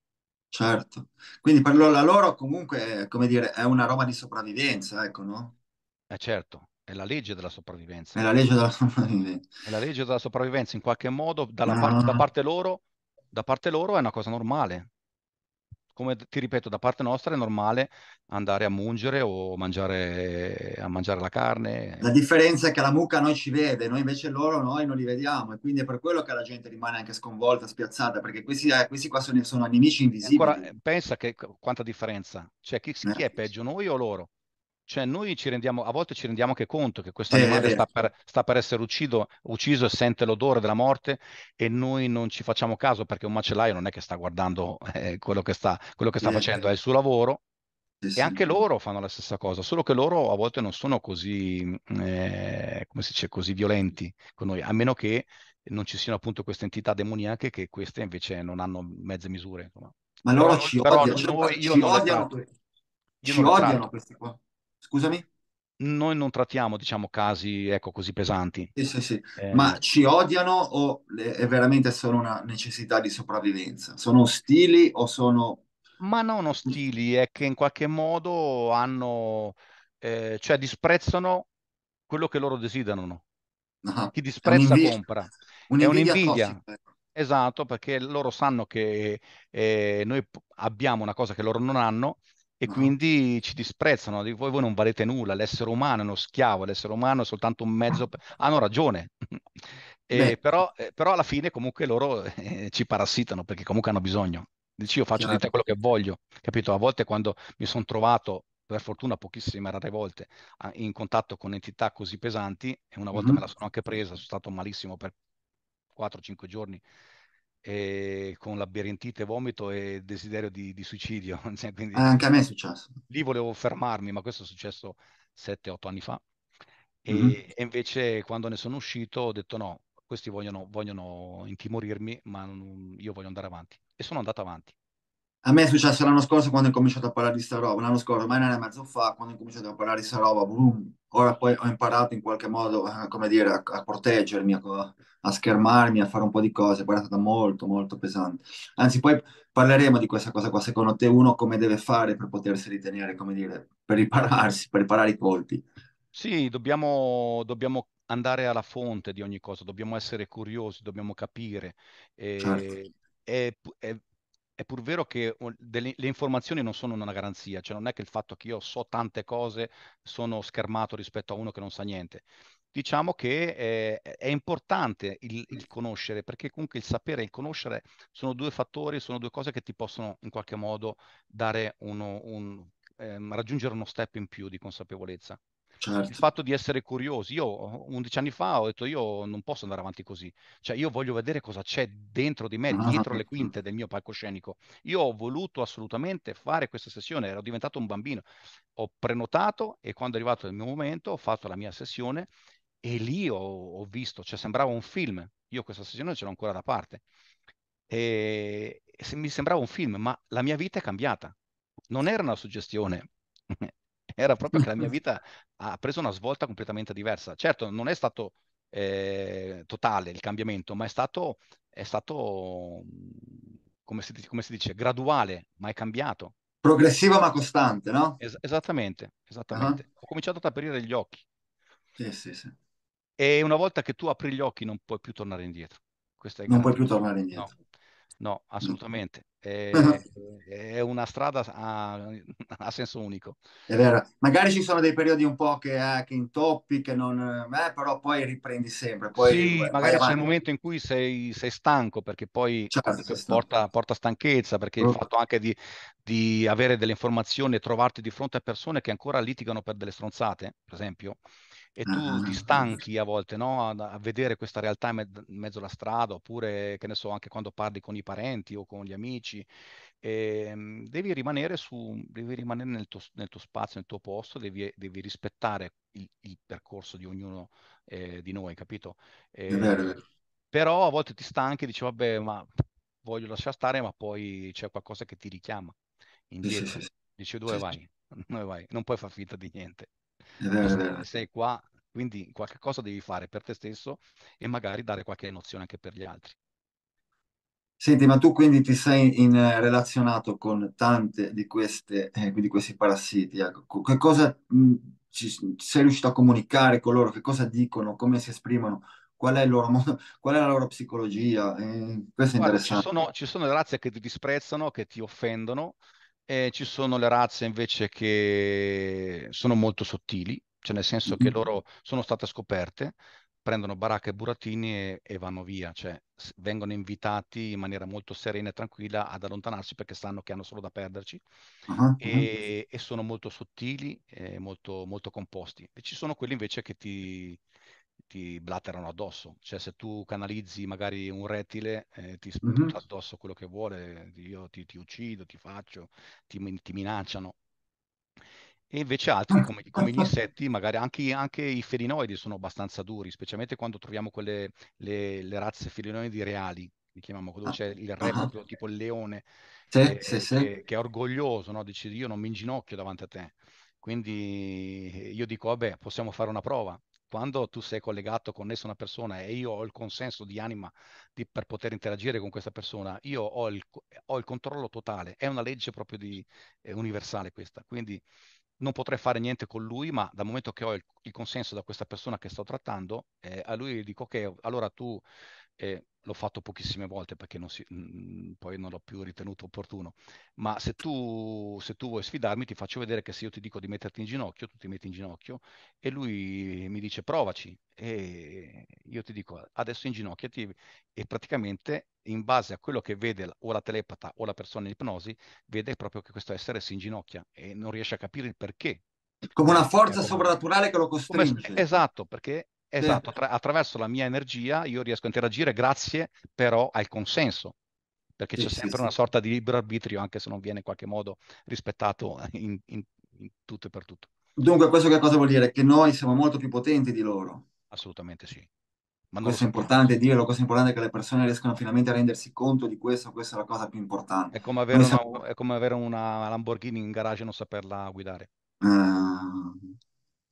Certo, quindi per la loro comunque, come dire, è una roba di sopravvivenza, ecco, no? Eh certo, è la legge della sopravvivenza. È la legge della sopravvivenza. È la legge della sopravvivenza, in qualche modo, no. parte, da, parte loro, da parte loro è una cosa normale come ti ripeto, da parte nostra è normale andare a mungere o mangiare, a mangiare la carne. La differenza è che la mucca noi ci vede, noi invece loro noi non li vediamo e quindi è per quello che la gente rimane anche sconvolta, spiazzata, perché questi, eh, questi qua sono, sono nemici invisibili. Ancora, eh, pensa che quanta differenza, cioè chi, chi eh. è peggio, noi o loro? Cioè noi ci rendiamo, a volte ci rendiamo anche conto che questo animale sta, per, sta per essere uccido, ucciso e sente l'odore della morte e noi non ci facciamo caso perché un macellaio non è che sta guardando eh, quello che sta, quello che sta facendo, è il suo lavoro. E anche loro fanno la stessa cosa, solo che loro a volte non sono così, mm, eh, come si dice, così violenti con noi, a meno che non ci siano appunto queste entità demoniache che queste invece non hanno mezze misure. Insomma. Ma loro ci odiano, noi, ci odiano, ci odiano questi qua. Scusami? Noi non trattiamo, diciamo, casi, ecco, così pesanti. Sì, sì, sì. Eh... Ma ci odiano o è veramente solo una necessità di sopravvivenza? Sono ostili o sono... Ma non ostili, è che in qualche modo hanno, eh, cioè disprezzano quello che loro desiderano. No, ah, Chi disprezza un'invidia... compra. Un'invidia è un'invidia. Tossica. Ecco. Esatto, perché loro sanno che eh, noi abbiamo una cosa che loro non hanno e quindi ci disprezzano, di voi, voi non valete nulla, l'essere umano è uno schiavo, l'essere umano è soltanto un mezzo, per... Ah. hanno ragione, e, però, eh, però, alla fine comunque loro eh, ci parassitano perché comunque hanno bisogno. Dici io faccio Chiaro. di te quello che voglio, capito? A volte quando mi sono trovato per fortuna pochissime rare volte in contatto con entità così pesanti e una volta mm-hmm. me la sono anche presa, sono stato malissimo per 4-5 giorni eh, con labirintite, vomito e desiderio di, di suicidio. Cioè, quindi, ah, Anche a me è successo. Lì volevo fermarmi, ma questo è successo 7-8 anni fa. E, mm-hmm. e, invece quando ne sono uscito ho detto no, questi vogliono, vogliono intimorirmi, ma non, io voglio andare avanti. E sono andato avanti. A me è successo l'anno scorso quando ho cominciato a parlare di sta roba, l'anno scorso, ma un anno e mezzo fa, quando ho cominciato a parlare di sta roba, boom, ora poi ho imparato in qualche modo, eh, come dire, a, a proteggermi, a, a, schermarmi, a fare un po' di cose, poi è stata molto, molto pesante. Anzi, poi parleremo di questa cosa qua, secondo te uno come deve fare per potersi ritenere, come dire, per ripararsi, per riparare i colpi? Sì, dobbiamo, dobbiamo andare alla fonte di ogni cosa, dobbiamo essere curiosi, dobbiamo capire. E, certo. è, è, è pur vero che delle, le informazioni non sono una garanzia, cioè non è che il fatto che io so tante cose sono schermato rispetto a uno che non sa niente. Diciamo che eh, è importante il, il, conoscere, perché comunque il sapere e il conoscere sono due fattori, sono due cose che ti possono in qualche modo dare uno, un, eh, raggiungere uno step in più di consapevolezza. Certo. Il fatto di essere curiosi. Io 11 anni fa ho detto io non posso andare avanti così, cioè io voglio vedere cosa c'è dentro di me, ah. dietro le quinte del mio palcoscenico. Io ho voluto assolutamente fare questa sessione, ero diventato un bambino. Ho prenotato e quando è arrivato il mio momento ho fatto la mia sessione e lì ho, ho visto, cioè sembrava un film. Io questa sessione ce l'ho ancora da parte. E, mi sembrava un film, ma la mia vita è cambiata. Non era una suggestione, era proprio che la mia vita ha preso una svolta completamente diversa. Certo, non è stato eh, totale il cambiamento, ma è stato, è stato mm, come, si, come, si, dice, graduale, ma è cambiato. Progressiva ma costante, no? Es- esattamente, esattamente. Uh-huh. Ho cominciato ad aprire gli occhi. Sì, sì, sì. E una volta che tu apri gli occhi non puoi più tornare indietro. non puoi più tornare indietro. No. No, assolutamente. È, eh, è una strada a, a, senso unico. È vero. Magari ci sono dei periodi un po' che, eh, che intoppi, che non, eh, però poi riprendi sempre. Poi, sì, poi magari c'è il momento in cui sei, sei stanco, perché poi certo, eh, porta, porta, stanchezza, perché uh. il fatto anche di, di avere delle informazioni e trovarti di fronte a persone che ancora litigano per delle stronzate, per esempio e ah, tu ah, ti ah, stanchi a volte no? a, vedere questa realtà in mezzo alla strada oppure che ne so anche quando parli con i parenti o con gli amici e, ehm, devi, rimanere su, devi rimanere nel tuo, nel tuo, spazio nel tuo posto devi, devi rispettare il, il, percorso di ognuno eh, di noi capito e, ehm, però a volte ti stanchi e dici vabbè ma voglio lasciare stare ma poi c'è qualcosa che ti richiama indietro dici dove vai? dove vai non puoi far finta di niente sei qua, quindi qualche cosa devi fare per te stesso e magari dare qualche nozione anche per gli altri. Senti, ma tu quindi ti sei in, eh, relazionato con tante di queste, eh, di questi parassiti, ecco. Che cosa mh, mm, ci, ci sei riuscito a comunicare con loro? Che cosa dicono? Come si esprimono? Qual è, loro, qual è, la loro psicologia? Eh, questo è Guarda, interessante. Ci sono, ci sono razze che ti disprezzano, che ti offendono, e ci sono le razze invece che sono molto sottili, cioè nel senso che mm-hmm. loro sono state scoperte, prendono baracca e burattini e, e vanno via, cioè vengono invitati in maniera molto serena e tranquilla ad allontanarsi perché sanno che hanno solo da perderci uh-huh. uh-huh. e, e, sono molto sottili e molto, molto composti. E ci sono quelli invece che ti, ti blatterano addosso. Cioè, se tu canalizzi magari un rettile, eh, ti sputa mm-hmm. addosso quello che vuole, io ti, ti uccido, ti faccio, ti, ti, minacciano. E invece altri, ah, come, ah, come gli ah. insetti, magari anche, anche, i felinoidi sono abbastanza duri, specialmente quando troviamo quelle le, le razze felinoidi reali, li chiamiamo dove c'è il re proprio tipo il leone, sì, che, sì, sì. Che, che, è orgoglioso, no? dice io non mi inginocchio davanti a te. Quindi io dico, vabbè, possiamo fare una prova quando tu sei collegato, connesso a una persona e io ho il consenso di anima di, per poter interagire con questa persona, io ho il, ho il controllo totale, è una legge proprio di, eh, universale questa, quindi non potrei fare niente con lui, ma dal momento che ho il, il consenso da questa persona che sto trattando, eh, a lui dico ok, allora tu e l'ho fatto pochissime volte perché non si, mh, mm, poi non l'ho più ritenuto opportuno, ma se tu, se tu, vuoi sfidarmi ti faccio vedere che se io ti dico di metterti in ginocchio, tu ti metti in ginocchio e lui mi dice provaci e io ti dico adesso inginocchiati e praticamente in base a quello che vede o la telepata o la persona in ipnosi, vede proprio che questo essere si inginocchia e non riesce a capire il perché. Come una forza eh, come... soprannaturale che lo costringe. Come... esatto, perché Esatto, attra- attraverso la mia energia io riesco a interagire grazie però al consenso, perché sì, c'è sempre sì, una sorta di libero arbitrio, anche se non viene in qualche modo rispettato in, in, in tutto e per tutto. Dunque, questo che cosa vuol dire? Che noi siamo molto più potenti di loro. Assolutamente sì. Ma non questo è importante dirlo, questo è importante è che le persone riescano finalmente a rendersi conto di questo, questa è la cosa più importante. È come avere, una, siamo... è come avere una, Lamborghini in garage e non saperla guidare. Uh...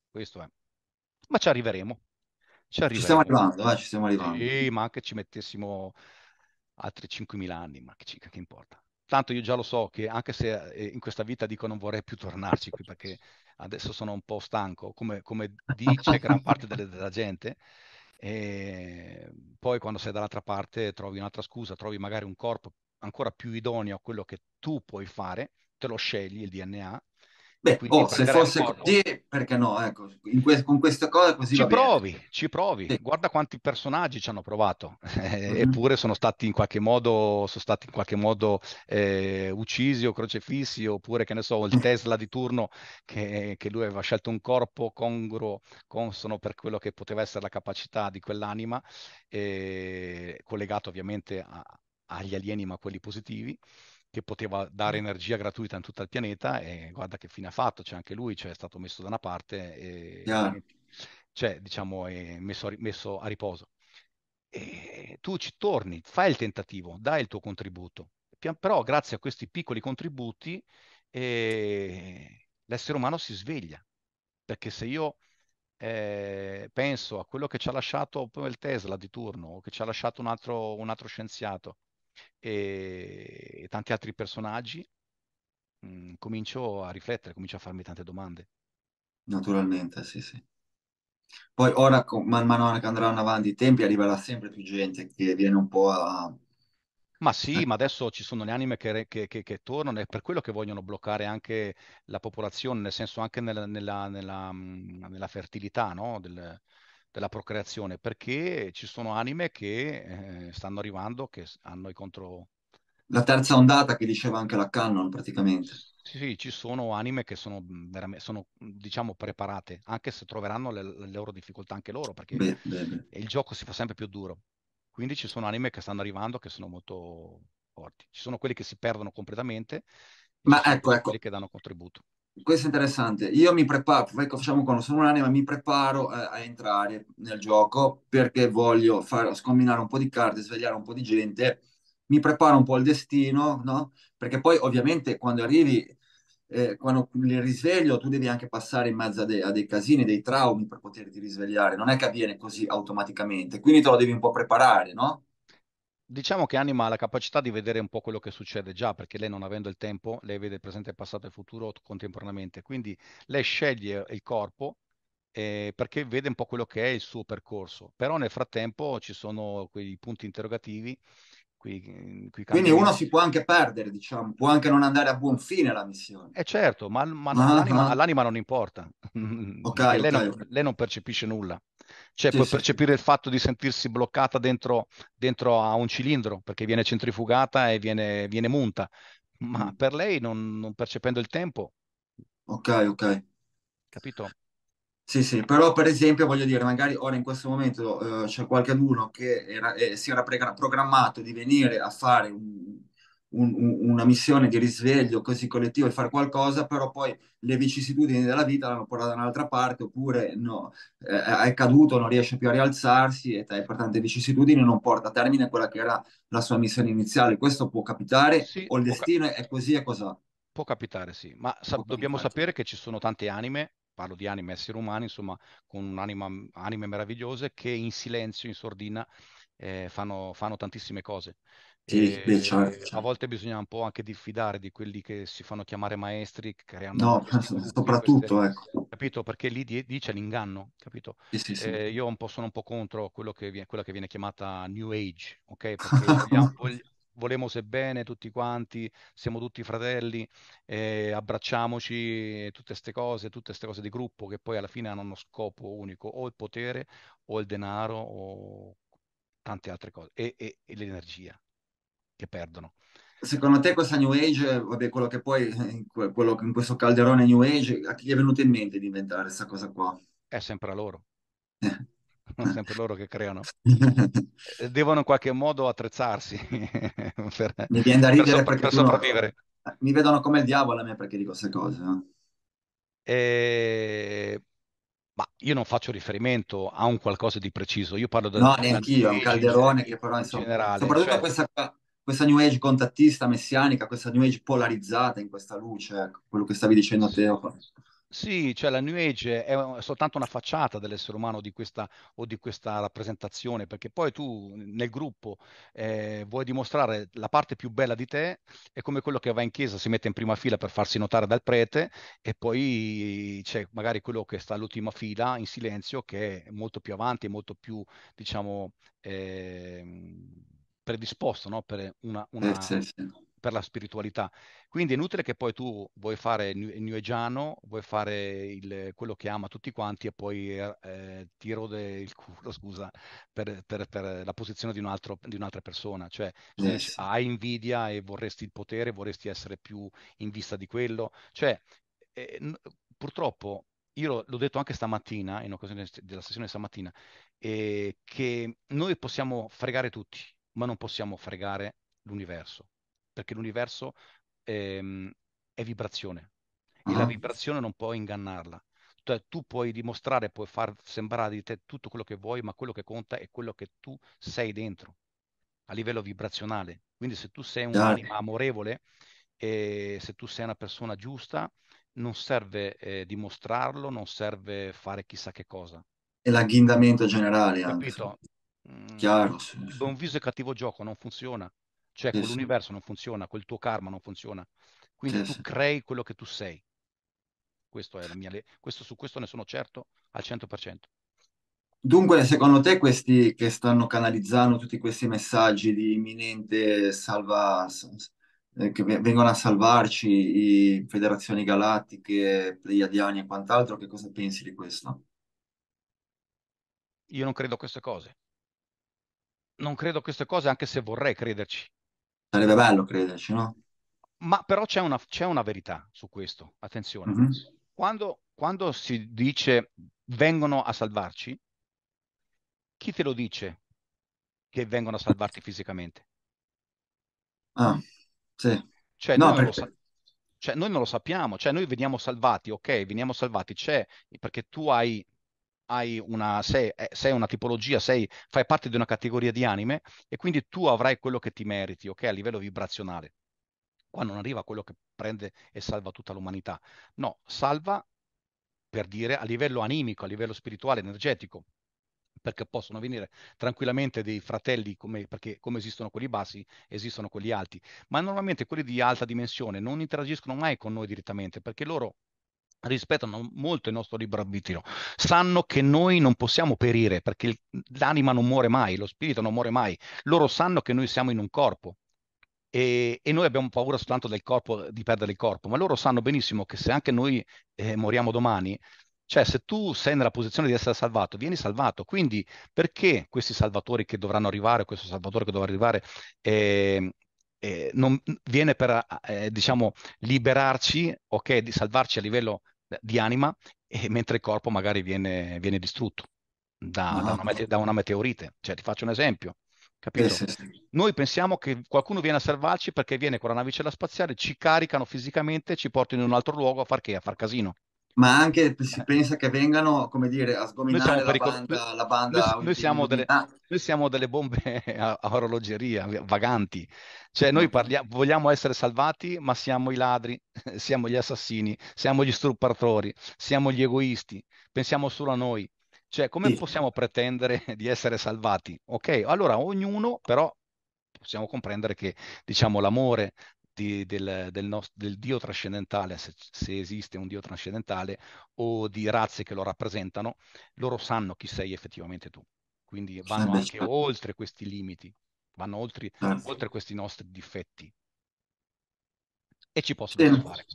Questo è. Ma ci arriveremo. Ci, ci stiamo arrivando, eh, ci stiamo arrivando. Sì, ma anche ci mettessimo altri 5.000 anni, ma che, ci, che importa. Tanto io già lo so che anche se eh, in questa vita dico non vorrei più tornarci qui perché adesso sono un po' stanco, come, come dice gran parte delle, della gente, e poi quando sei dall'altra parte trovi un'altra scusa, trovi magari un corpo ancora più idoneo a quello che tu puoi fare, te lo scegli il DNA Beh, oh, se fosse così, perché no? Ecco, que- con questa cosa così ci provi, bene. ci provi. Sì. Guarda quanti personaggi ci hanno provato, mm-hmm. eppure sono stati in qualche modo, sono stati in qualche modo eh, uccisi o crocefissi, oppure che ne so, il Tesla di turno che, che lui aveva scelto un corpo congruo, consono per quello che poteva essere la capacità di quell'anima, eh, collegato ovviamente a, agli alieni ma a quelli positivi che poteva dare energia gratuita in tutto il pianeta e guarda che fine ha fatto, cioè anche lui cioè, è stato messo da una parte e yeah. cioè, diciamo, è messo, a, messo a riposo. E tu ci torni, fai il tentativo, dai il tuo contributo, però grazie a questi piccoli contributi eh, l'essere umano si sveglia, perché se io eh, penso a quello che ci ha lasciato il Tesla di turno o che ci ha lasciato un altro, un altro scienziato, e, e tanti altri personaggi, mh, mm, comincio a riflettere, comincio a farmi tante domande. Naturalmente, sì, sì. Poi ora, man mano che andranno avanti i tempi, arriverà sempre più gente che viene un po' a... Ma sì, eh. ma adesso ci sono le anime che, che, che, che tornano, e per quello che vogliono bloccare anche la popolazione, nel senso anche nella, nella, nella, mm, nella fertilità, no? Del, della procreazione, perché ci sono anime che eh, stanno arrivando, che hanno i contro... La terza ondata che diceva anche la Cannon praticamente. Sì, sì ci sono anime che sono, sono, diciamo, preparate, anche se troveranno le, le loro difficoltà anche loro, perché beh, beh, beh. il gioco si fa sempre più duro. Quindi ci sono anime che stanno arrivando che sono molto forti. Ci sono quelli che si perdono completamente, ma ecco, ecco. quelli che danno contributo questo è interessante. Io mi preparo, ecco, facciamo con sono un'anima, mi preparo a, eh, a, entrare nel gioco perché voglio far, scombinare un po' di carte, svegliare un po' di gente, mi preparo un po' al destino, no? Perché poi ovviamente quando arrivi, eh, quando li risveglio, tu devi anche passare in mezzo a, de- a, dei casini, dei traumi per poterti risvegliare. Non è che avviene così automaticamente, quindi te lo devi un po' preparare, no? Diciamo che Anima ha la capacità di vedere un po' quello che succede già, perché lei non avendo il tempo, lei vede il presente, il passato e il futuro contemporaneamente, quindi lei sceglie eh, il corpo eh, perché vede un po' quello che è il suo percorso, però nel frattempo ci sono quei punti interrogativi Qui, mm, qui Quindi uno si può anche perdere, diciamo, può anche non andare a buon fine la missione. Eh certo, ma, ma ah, all'anima, all'anima, ah. non importa. Okay, lei, okay, non, lei, non, percepisce nulla. Cioè sì, può sì, percepire il fatto di sentirsi bloccata dentro, dentro, a un cilindro, perché viene centrifugata e viene, viene munta. Ma mm. per lei, non, non percependo il tempo... Ok, ok. Capito? Sì, sì, però per esempio voglio dire, magari ora in questo momento eh, c'è qualcuno che era, eh, si era pre- programmato di venire a fare un, un, un, una missione di risveglio così collettivo e fare qualcosa, però poi le vicissitudini della vita l'hanno portata da un'altra parte, oppure no, eh, è caduto, non riesce più a rialzarsi e, e per tante vicissitudini non porta a termine quella che era la sua missione iniziale. Questo può capitare sì, o il destino cap- è così e cos'ha? Può capitare, sì, ma sa- dobbiamo capitare. sapere che ci sono tante anime parlo di anime, esseri umani, insomma, con anime meravigliose che in silenzio, in sordina, eh, fanno, fanno, tantissime cose. Sì, beh, certo. A certo. volte bisogna un po' anche diffidare di quelli che si fanno chiamare maestri, che creano... No, soprattutto, queste, ecco. Capito? Perché lì, di, lì c'è l'inganno, capito? Sì, sì, sì. Eh, io un po' sono un po' contro quello che viene, quella che viene chiamata New Age, ok? Perché vogliamo, volemose bene tutti quanti, siamo tutti fratelli, eh, abbracciamoci, tutte queste cose, tutte queste cose di gruppo che poi alla fine hanno uno scopo unico, o il potere, o il denaro, o tante altre cose, e, e, e l'energia che perdono. Secondo te questa New Age, vabbè, quello che poi, quello in questo calderone New Age, a chi gli è venuto in mente di inventare questa cosa qua? È sempre a loro. Eh sono sempre loro che creano, devono in qualche modo attrezzarsi per, mi viene da ridere per, per sopravvivere. Uno, mi vedono come il diavolo a me perché dico queste cose. No? Eh. E... Ma io non faccio riferimento a un qualcosa di preciso, io parlo del... No, neanch'io, è un calderone che però insomma... In generale, soprattutto cioè... questa, questa New Age contattista messianica, questa New Age polarizzata in questa luce, ecco, quello che stavi dicendo sì. te. Sì, cioè la New Age è soltanto una facciata dell'essere umano di questa, o di questa rappresentazione, perché poi tu nel gruppo eh, vuoi dimostrare la parte più bella di te, è come quello che va in chiesa, si mette in prima fila per farsi notare dal prete e poi c'è magari quello che sta all'ultima fila in silenzio che è molto più avanti, molto più, diciamo, eh, predisposto no? per una, eh, una, Eh, sì, sì per la spiritualità. Quindi è inutile che poi tu vuoi fare il new ageano, vuoi fare il, quello che ama tutti quanti e poi eh, ti rode il culo, scusa, per, per, per la posizione di, un altro, di, un'altra persona. Cioè yes. hai invidia e vorresti il potere, vorresti essere più in vista di quello. Cioè, eh, n- purtroppo, io l'ho detto anche stamattina, in occasione della sessione stamattina, eh, che noi possiamo fregare tutti, ma non possiamo fregare l'universo perché l'universo ehm, è vibrazione ah. e la ah. vibrazione non può ingannarla. Cioè, tu puoi dimostrare, puoi far sembrare di te tutto quello che vuoi, ma quello che conta è quello che tu sei dentro a livello vibrazionale. Quindi se tu sei un'anima amorevole e eh, se tu sei una persona giusta, non serve eh, dimostrarlo, non serve fare chissà che cosa. E l'agghindamento generale. Capito? Anche. Chiaro. Sì, mm, sì. Buon viso e cattivo gioco non funziona. Cioè, yes. quell'universo non funziona, quel tuo karma non funziona. Quindi yes. tu crei quello che tu sei. Questo è la mia le- questo, su questo ne sono certo al 100%. Dunque, secondo te questi che stanno canalizzando tutti questi messaggi di imminente salva, eh, che vengono a salvarci, i federazioni galattiche, pleiadiani e quant'altro, che cosa pensi di questo? Io non credo a queste cose. Non credo a queste cose, anche se vorrei crederci. Sarebbe bello crederci, no? Ma però c'è una, c'è una verità su questo, attenzione. Mm-hmm. Quando, quando si dice vengono a salvarci, chi te lo dice che vengono a salvarti fisicamente? Ah, sì. Cioè, no, perché... Sa- cioè, noi non lo sappiamo, cioè noi veniamo salvati, ok, veniamo salvati, c'è, perché tu hai una, sei, eh, sei, una tipologia, sei, fai parte di una categoria di anime e quindi tu avrai quello che ti meriti, ok? A livello vibrazionale. Qua non arriva quello che prende e salva tutta l'umanità. No, salva, per dire, a livello animico, a livello spirituale, energetico, perché possono venire tranquillamente dei fratelli, come, perché come esistono quelli bassi, esistono quelli alti, ma normalmente quelli di alta dimensione non interagiscono mai con noi direttamente, perché loro rispettano molto il nostro libero arbitrio, sanno che noi non possiamo perire perché l'anima non muore mai, lo spirito non muore mai, loro sanno che noi siamo in un corpo. E, e noi abbiamo paura soltanto del corpo, di perdere il corpo, ma loro sanno benissimo che se anche noi eh, moriamo domani, cioè, se tu sei nella posizione di essere salvato, vieni salvato. Quindi, perché questi salvatori che dovranno arrivare, questo salvatore che dovrà arrivare, eh, eh, non viene per, eh, diciamo, liberarci, ok, di salvarci a livello di anima, mentre il corpo magari viene, viene distrutto da, no. da, una mete- da, una meteorite. Cioè, ti faccio un esempio. Capito? Eh, sì, sì. Noi pensiamo che qualcuno viene a salvarci perché viene con la navicella spaziale, ci caricano fisicamente, ci portano in un altro luogo a far che? A far casino ma anche si pensa che vengano, come dire, a sgominare la, ricor- banda, la, banda, noi, siamo delle, ah. noi, siamo delle, bombe a, a orologeria, vaganti. Cioè noi parliamo, vogliamo essere salvati, ma siamo i ladri, siamo gli assassini, siamo gli struppatori, siamo gli egoisti, pensiamo solo a noi. Cioè, come sì. possiamo pretendere di essere salvati? Ok, allora ognuno però possiamo comprendere che diciamo, l'amore di, del, del, nostro, del, dio trascendentale, se, se, esiste un dio trascendentale, o di razze che lo rappresentano, loro sanno chi sei effettivamente tu. Quindi vanno anche certo. oltre questi limiti, vanno oltre, certo. oltre questi nostri difetti. E ci possono sì. fare.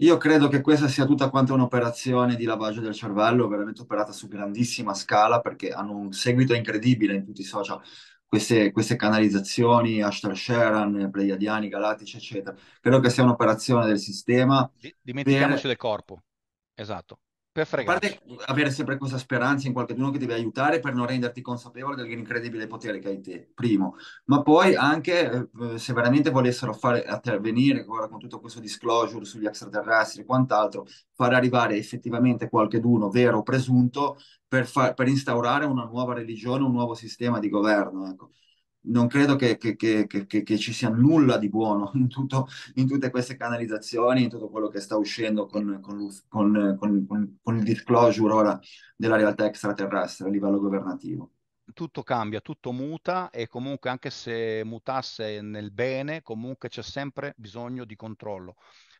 Io credo che questa sia tutta quanta un'operazione di lavaggio del cervello, veramente operata su grandissima scala, perché hanno un seguito incredibile in tutti i social queste, queste canalizzazioni, Ashtar Sharan, Pleiadiani, Galatici, eccetera. Credo che sia un'operazione del sistema. D- dimentichiamoci per... del corpo, esatto per fregarci. A parte avere sempre questa speranza in qualcuno che ti deve aiutare per non renderti consapevole dell'incredibile potere che hai te, primo. Ma poi anche eh, se veramente volessero fare intervenire ora con tutto questo disclosure sugli extraterrestri e quant'altro, far arrivare effettivamente qualcheduno vero o presunto per, far, per instaurare una nuova religione, un nuovo sistema di governo, ecco non credo che, che, che, che, ci sia nulla di buono in, tutto, in, tutte queste canalizzazioni, in tutto quello che sta uscendo con, con, con, con il disclosure ora della realtà extraterrestre a livello governativo tutto cambia, tutto muta e comunque anche se mutasse nel bene, comunque c'è sempre bisogno di controllo.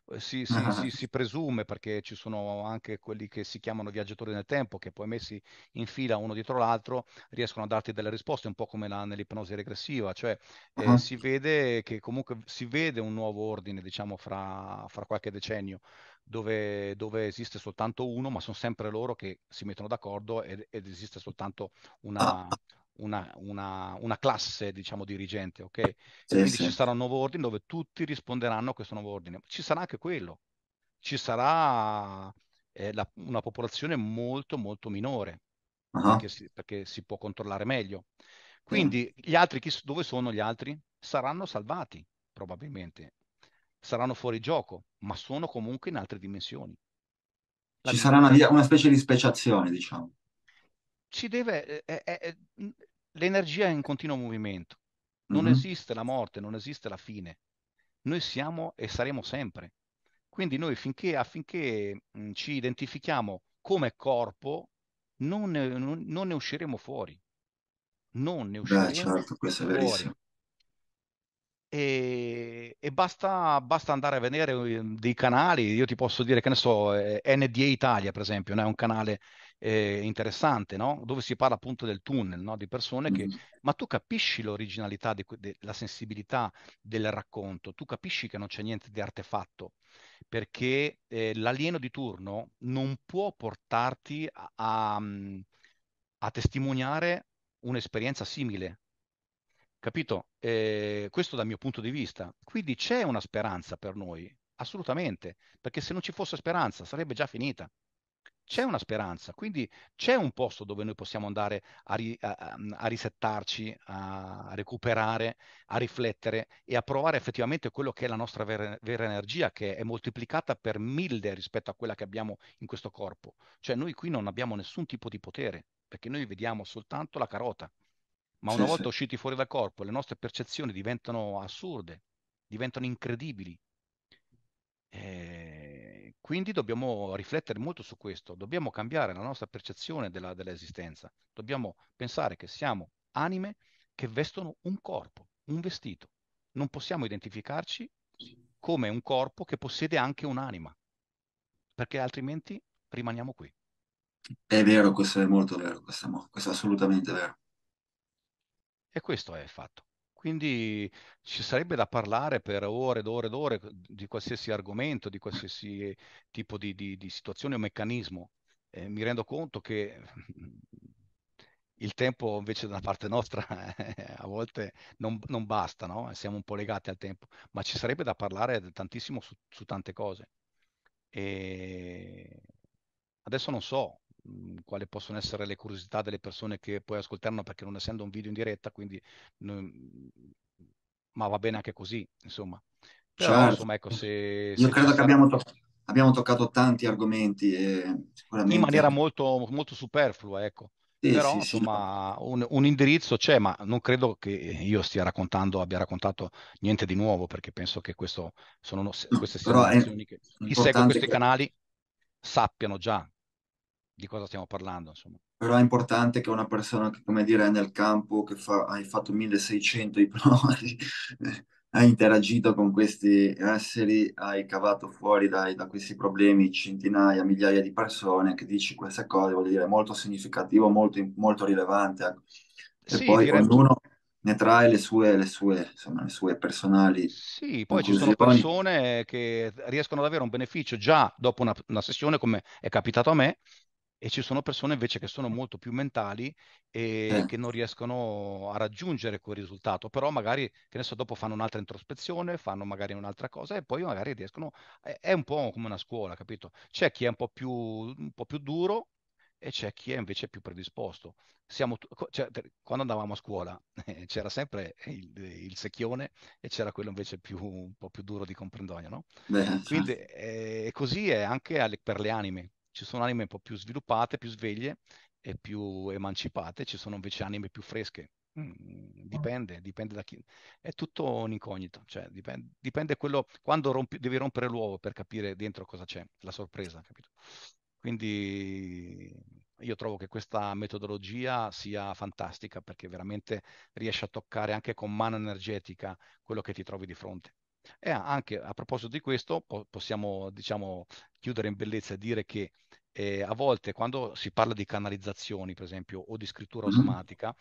Uhm, si, si, uh si, presume, perché ci sono anche quelli che si chiamano viaggiatori nel tempo, che poi messi in fila uno dietro l'altro riescono a darti delle risposte, un po' come nell'ipnosi regressiva, cioè eh, si vede che comunque si vede un nuovo ordine, diciamo, fra, fra qualche decennio. Dove, dove, esiste soltanto uno, ma sono sempre loro che si mettono d'accordo ed, ed esiste soltanto ah, una, ah una, una, una, classe, diciamo, dirigente, ok? Sì, Quindi sì. ci sarà un nuovo ordine dove tutti risponderanno a questo nuovo ordine. Ci sarà anche quello. Ci sarà eh, la, una popolazione molto, molto minore, uh-huh. perché, si, perché, si, può controllare meglio. Quindi mm. gli altri, chi, dove sono gli altri? Saranno salvati, probabilmente. Saranno fuori gioco, ma sono comunque in altre dimensioni. La ci dimensione... sarà una, una specie di speciazione, diciamo ci deve, è, eh, è, eh, eh, l'energia è in continuo movimento, non mm-hmm. esiste la morte, non esiste la fine, noi siamo e saremo sempre. Quindi noi finché, affinché mh, ci identifichiamo come corpo, non ne, non, non ne, usciremo fuori. Non ne usciremo Beh, certo, fuori. E, e basta, basta, andare a vedere ehm, dei canali, io ti posso dire che ne so, NDA Italia per esempio, è un canale eh, interessante, no? dove si parla appunto del tunnel, no? di persone che... Mm-hmm. Ma tu capisci l'originalità, la sensibilità del racconto, tu capisci che non c'è niente di artefatto, perché eh, l'alieno di turno non può portarti a, a, a testimoniare un'esperienza simile, capito? Eh, questo dal mio punto di vista. Quindi c'è una speranza per noi, assolutamente, perché se non ci fosse speranza sarebbe già finita c'è una speranza, quindi c'è un posto dove noi possiamo andare a, ri, a, mhmm, a risettarci, a recuperare, a riflettere e a provare effettivamente quello che è la nostra vera, vera, energia, che è moltiplicata per mille rispetto a quella che abbiamo in questo corpo. Cioè noi qui non abbiamo nessun tipo di potere, perché noi vediamo soltanto la carota. Ma una sì, volta sì. usciti fuori dal corpo, le nostre percezioni diventano assurde, diventano incredibili. Eh, quindi dobbiamo riflettere molto su questo, dobbiamo cambiare la nostra percezione della, dell'esistenza, dobbiamo pensare che siamo anime che vestono un corpo, un vestito. Non possiamo identificarci come un corpo che possiede anche un'anima, perché altrimenti rimaniamo qui. È vero, questo è molto vero, questo è, questo è assolutamente vero. E questo è il fatto. Quindi ci sarebbe da parlare per ore ed ore ed ore di qualsiasi argomento, di qualsiasi tipo di, di, di situazione o meccanismo. Eh, mi rendo conto che il tempo invece da parte nostra eh, a volte non, non basta, no? siamo un po' legati al tempo, ma ci sarebbe da parlare tantissimo su, su tante cose. E adesso non so Mhmm, quali possono essere le curiosità delle persone che poi ascolteranno perché non essendo un video in diretta, quindi ma va bene anche così, insomma. Però, certo. insomma, ecco, se, se Io credo sarà... che abbiamo, to- abbiamo, toccato tanti argomenti e sicuramente... in maniera molto, molto superflua, ecco. Sì, Però, sì, insomma, sì. Certo. Un, un, indirizzo c'è, ma non credo che io stia raccontando, abbia raccontato niente di nuovo, perché penso che questo sono, queste siano no, nozioni che chi segue questi che... canali sappiano già di cosa stiamo parlando, insomma. Però è importante che una persona che, come dire, è nel campo, che fa, hai fatto 1600 i ipnosi, hai interagito con questi esseri, hai cavato fuori dai, da questi problemi centinaia, migliaia di persone che dici queste cose, vuol dire, molto significativo, molto, molto rilevante. Ecco. E sì, poi direi... ognuno ne trae le sue, le sue, insomma, le sue personali. Sì, poi ci sono persone che riescono ad avere un beneficio già dopo una, una sessione, come è capitato a me, e ci sono persone invece che sono molto più mentali e eh. che non riescono a raggiungere quel risultato, però magari che adesso dopo fanno un'altra introspezione, fanno magari un'altra cosa e poi magari riescono, è un po' come una scuola, capito? C'è chi è un po' più, un po più duro e c'è chi è invece più predisposto. Siamo, cioè, quando andavamo a scuola eh, c'era sempre il, il, secchione e c'era quello invece più, un po' più duro di comprendogno, no? Beh, eh, certo. Quindi eh, così è anche alle, per le anime ci sono anime un po' più sviluppate, più sveglie e più emancipate, ci sono invece anime più fresche. Mm, dipende, dipende da chi. È tutto un un'incognita, cioè dipende, dipende quello, quando rompi, devi rompere l'uovo per capire dentro cosa c'è, la sorpresa, capito? Quindi io trovo che questa metodologia sia fantastica perché veramente riesce a toccare anche con mano energetica quello che ti trovi di fronte. E anche a proposito di questo, po- possiamo diciamo, chiudere in bellezza e dire che eh, a volte quando si parla di canalizzazioni, per esempio, o di scrittura mm-hmm. automatica,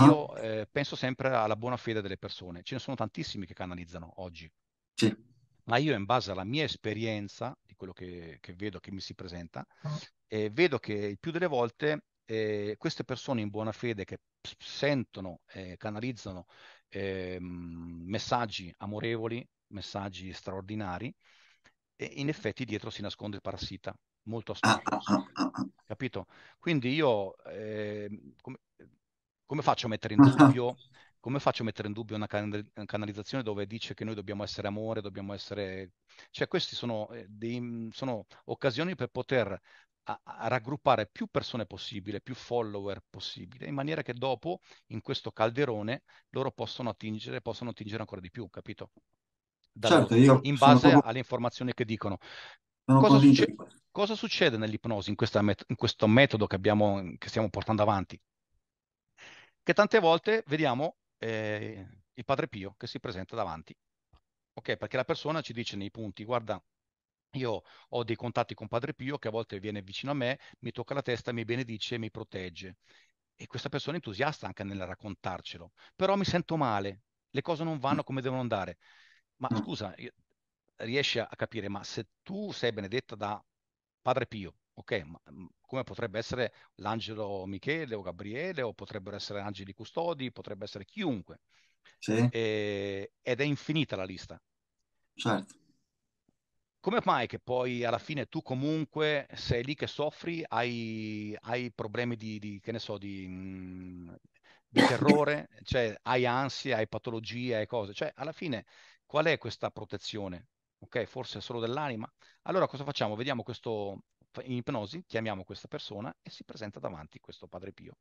io eh, penso sempre alla buona fede delle persone. Ce ne sono tantissimi che canalizzano oggi. Sì. Ma io, in base alla mia esperienza, di quello che, che vedo, che mi si presenta, ah. eh, vedo che il più delle volte ehm, queste persone in buona fede che sentono, e ehm, canalizzano ehm, messaggi amorevoli, messaggi straordinari, in effetti dietro si nasconde il parassita molto ah, astuzioso, ah, ah, ah, ah, capito? Quindi io eh, com- come, faccio ah, dubbio, come, faccio a mettere in dubbio una, canalizzazione dove dice che noi dobbiamo essere amore, dobbiamo essere... Cioè queste sono, eh, mm, sono occasioni per poter a, a, raggruppare più persone possibile, più follower possibile, in maniera che dopo, in questo calderone, loro possono attingere, possono attingere ancora di più, capito? Da certo, loro, in base proprio... alle informazioni che dicono. Cosa succede, Cosa succede nell'ipnosi, in, met- in questo metodo che, abbiamo, che, stiamo portando avanti? Che tante volte vediamo eh, il padre Pio che si presenta davanti. Ok, perché la persona ci dice nei punti, guarda, io ho dei contatti con padre Pio che a volte viene vicino a me, mi tocca la testa, mi benedice, mi protegge. E questa persona è entusiasta anche nel raccontarcelo. Però mi sento male, le cose non vanno come devono andare. Ma mm. scusa, riesci a capire, ma se tu sei benedetta da Padre Pio, ok, ma mm, come potrebbe essere l'angelo Michele o Gabriele o potrebbero essere angeli custodi, potrebbe essere chiunque. Sì. E, ed è infinita la lista. Certo. Come mai che poi alla fine tu comunque sei lì che soffri, hai, hai problemi di, di, che ne so, di, mm, di terrore, cioè hai ansia, hai patologie, hai cose. Cioè alla fine qual è questa protezione? ok? Forse è solo dell'anima. Allora cosa facciamo? Vediamo questo in ipnosi, chiamiamo questa persona e si presenta davanti questo Padre Pio.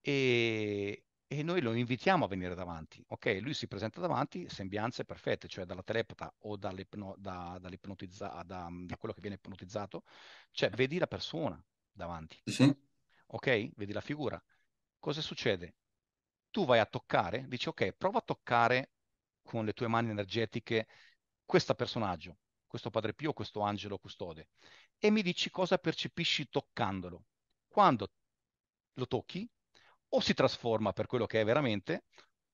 E, e noi lo invitiamo a venire davanti, ok? Lui si presenta davanti, sembianze perfette, cioè dalla telepata o dall'ipno, da, da, da quello che viene ipnotizzato, cioè vedi la persona davanti, sì. ok? Vedi la figura. Cosa succede? Tu vai a toccare, dici ok, prova a toccare con le tue mani energetiche questo personaggio, questo Padre Pio, questo angelo custode, e mi dici cosa percepisci toccandolo. Quando lo tocchi, o si trasforma per quello che è veramente,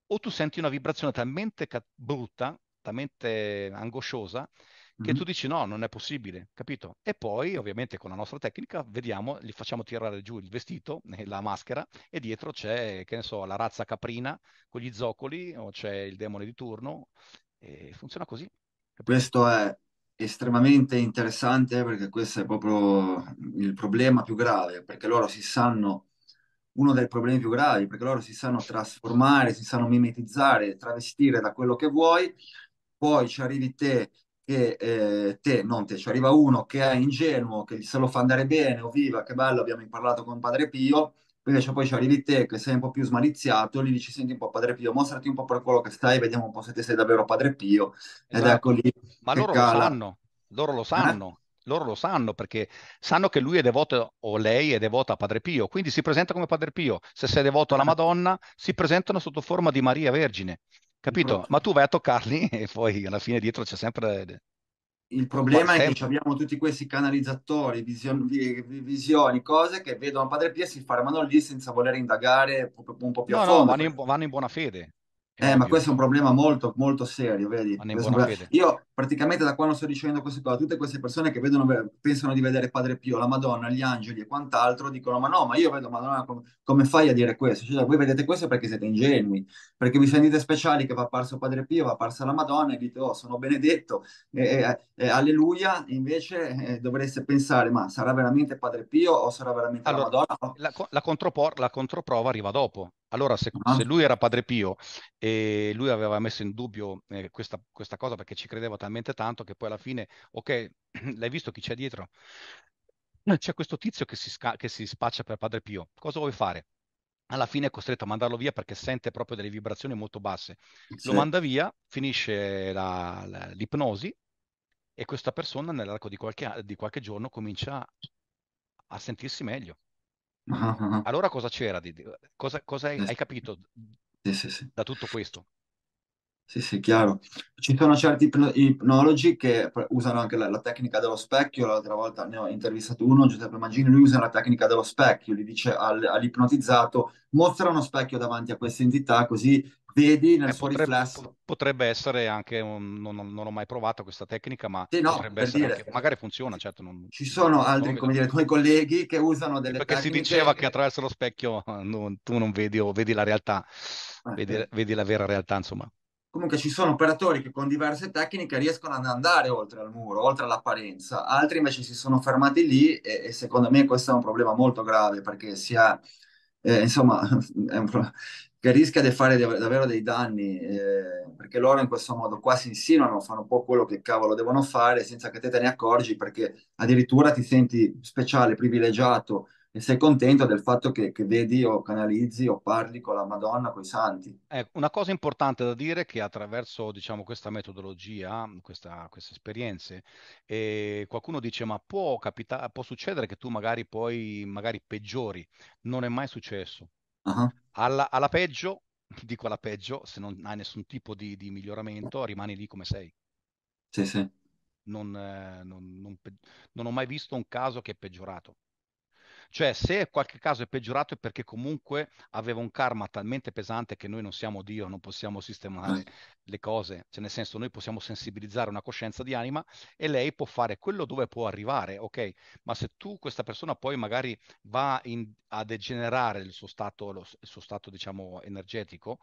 o tu senti una vibrazione talmente ca- brutta, talmente angosciosa, che mm-hmm. tu dici no, non è possibile, capito? E poi ovviamente con la nostra tecnica vediamo, gli facciamo tirare giù il vestito, la maschera e dietro c'è, che ne so, la razza caprina con gli zoccoli o c'è il demone di turno e funziona così. Questo è estremamente interessante perché questo è proprio il problema più grave, perché loro si sanno, uno dei problemi più gravi, perché loro si sanno trasformare, si sanno mimetizzare, travestire da quello che vuoi, poi ci arrivi te che eh, te, non te, ci arriva uno che è ingenuo, che se lo fa andare bene, o oh, viva, che bello, abbiamo parlato con Padre Pio, Invece poi arrivi te che sei un po' più smaliziato, gli dici senti un po' Padre Pio, mostrati un po' per quello che stai, vediamo un po' se te sei davvero Padre Pio. Ed esatto. ecco lì. Ma loro cala. lo sanno, loro lo eh? sanno. loro lo sanno perché sanno che lui è devoto o lei è devota a Padre Pio, quindi si presenta come Padre Pio. Se sei devoto alla eh. Madonna, si presentano sotto forma di Maria Vergine, capito? Ma tu vai a toccarli e poi alla fine dietro c'è sempre il problema è che abbiamo tutti questi canalizzatori, visioni, visioni, cose che vedono Padre Pia e si fermano lì senza voler indagare un po' più no, a fondo. No, vanno in, vanno in buona fede. Eh, ma questo è un problema molto, molto serio, vedi? Io praticamente da quando sto dicendo queste cose, tutte queste persone che vedono, pensano di vedere Padre Pio, la Madonna, gli angeli e quant'altro, dicono, ma no, ma io vedo Madonna, com- come fai a dire questo? Cioè, voi vedete questo perché siete ingenui, perché vi sentite speciali che va apparso Padre Pio, va apparsa la Madonna e dite, oh, sono benedetto, e, e, alleluia, invece eh, dovreste pensare, ma sarà veramente Padre Pio o sarà veramente allora, la Madonna? La, la, contropor- la controprova arriva dopo allora, se, ah. se, lui era Padre Pio e lui aveva messo in dubbio eh, questa, questa, cosa perché ci credeva talmente tanto che poi alla fine, ok, l'hai visto chi c'è dietro? Eh, c'è questo tizio che si, sca- che si spaccia per Padre Pio, cosa vuoi fare? alla fine è costretto a mandarlo via perché sente proprio delle vibrazioni molto basse. Sì. Lo manda via, finisce la, la, l'ipnosi e questa persona nell'arco di qualche, di qualche giorno comincia a sentirsi meglio. Ah, ah, ah, Allora cosa c'era? Di, cosa, cosa hai, hai capito sì, sì, sì. da tutto questo? Sì, sì, chiaro. Ci sono certi ipno- ipnologi che usano anche la, la tecnica dello specchio. L'altra volta ne ho intervistato uno, Giuseppe Mangini, lui usa la tecnica dello specchio, gli dice al- all'ipnotizzato, mostra uno specchio davanti a questa entità così vedi nel eh, suo potrebbe, riflesso. Potrebbe essere anche, un, non, non, ho mai provato questa tecnica, ma sì, no, potrebbe essere dire, magari funziona, certo. Non, ci sono altri, come dire, tuoi colleghi che usano delle perché tecniche... Perché si diceva che attraverso lo specchio eh, non, tu non vedi o vedi la realtà, eh, vedi, vedi la vera realtà, insomma comunque ci sono operatori che con diverse tecniche riescono ad andare oltre al muro, oltre all'apparenza, altri invece si sono fermati lì e, e secondo me questo è un problema molto grave perché si ha, eh, insomma, è un problema che rischia di fare davvero dei danni, eh, perché loro in questo modo qua si insinuano, fanno un po' quello che cavolo devono fare senza che te te ne accorgi, perché addirittura ti senti speciale, privilegiato, e sei contento del fatto che, che, vedi o canalizzi o parli con la Madonna, con i santi. Eh, una cosa importante da dire è che attraverso diciamo, questa metodologia, questa, queste esperienze, eh, qualcuno dice ma può, capita- può succedere che tu magari poi magari peggiori, non è mai successo. Uh-huh. Alla, alla, peggio, dico alla peggio, se non hai nessun tipo di, di miglioramento, rimani lì come sei. Sì, sì. Non, eh, non, non, non ho mai visto un caso che è peggiorato. Cioè, se qualche caso è peggiorato è perché comunque aveva un karma talmente pesante che noi non siamo Dio, non possiamo sistemare le cose, cioè nel senso noi possiamo sensibilizzare una coscienza di anima e lei può fare quello dove può arrivare, ok? Ma se tu questa persona poi magari va in, a degenerare il suo stato, lo, il suo stato diciamo energetico,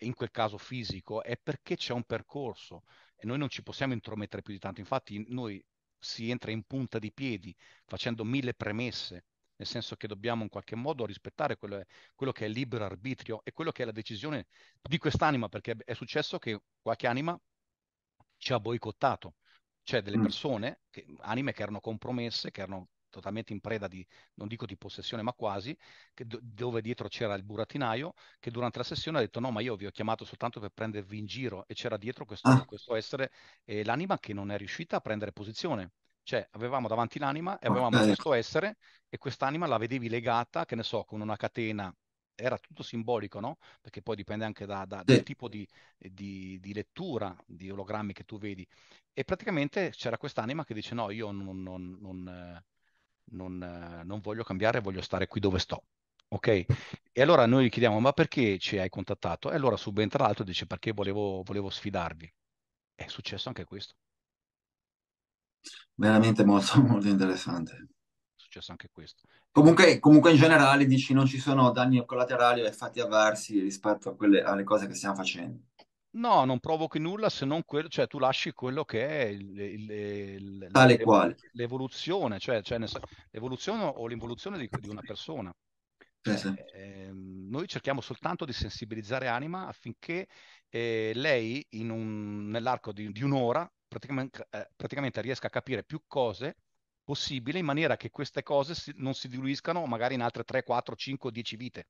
in quel caso fisico, è perché c'è un percorso e noi non ci possiamo intromettere più di tanto. Infatti noi si entra in punta di piedi facendo mille premesse nel senso che dobbiamo in qualche modo rispettare quello, quello che è libero arbitrio e quello che è la decisione di quest'anima, perché è successo che qualche anima ci ha boicottato, cioè delle mm. persone, che, anime che erano compromesse, che erano totalmente in preda di, non dico di possessione, ma quasi, do, dove dietro c'era il burattinaio che durante la sessione ha detto no, ma io vi ho chiamato soltanto per prendervi in giro e c'era dietro questo, ah. questo essere, eh, l'anima che non è riuscita a prendere posizione. Cioè, avevamo davanti l'anima e ah, avevamo okay. Eh. questo essere e quest'anima la vedevi legata, che ne so, con una catena era tutto simbolico, no? Perché poi dipende anche da, da, dal tipo di, di, di, lettura di ologrammi che tu vedi. E praticamente c'era quest'anima che dice: No, io non, non, non, eh, eh, non, voglio cambiare, voglio stare qui dove sto. Ok? E allora noi gli chiediamo: Ma perché ci hai contattato? E allora subentra l'altro e dice: Perché volevo, volevo sfidarvi. È successo anche questo veramente molto, molto interessante. È successo anche questo. Comunque, comunque in generale dici non ci sono danni collaterali o effetti avversi rispetto quelle, alle cose che stiamo facendo. No, non provochi nulla se non quello, cioè tu lasci quello che è il, il, il, Tale l'evol- l'evoluzione, cioè, cioè l'evoluzione o l'involuzione di, di una persona. sì, cioè, sì. Eh, noi cerchiamo soltanto di sensibilizzare Anima affinché eh, lei un, nell'arco di, di un'ora praticamente, eh, praticamente riesca a capire più cose possibile in maniera che queste cose si, non si diluiscano magari in altre 3, 4, 5 10 vite.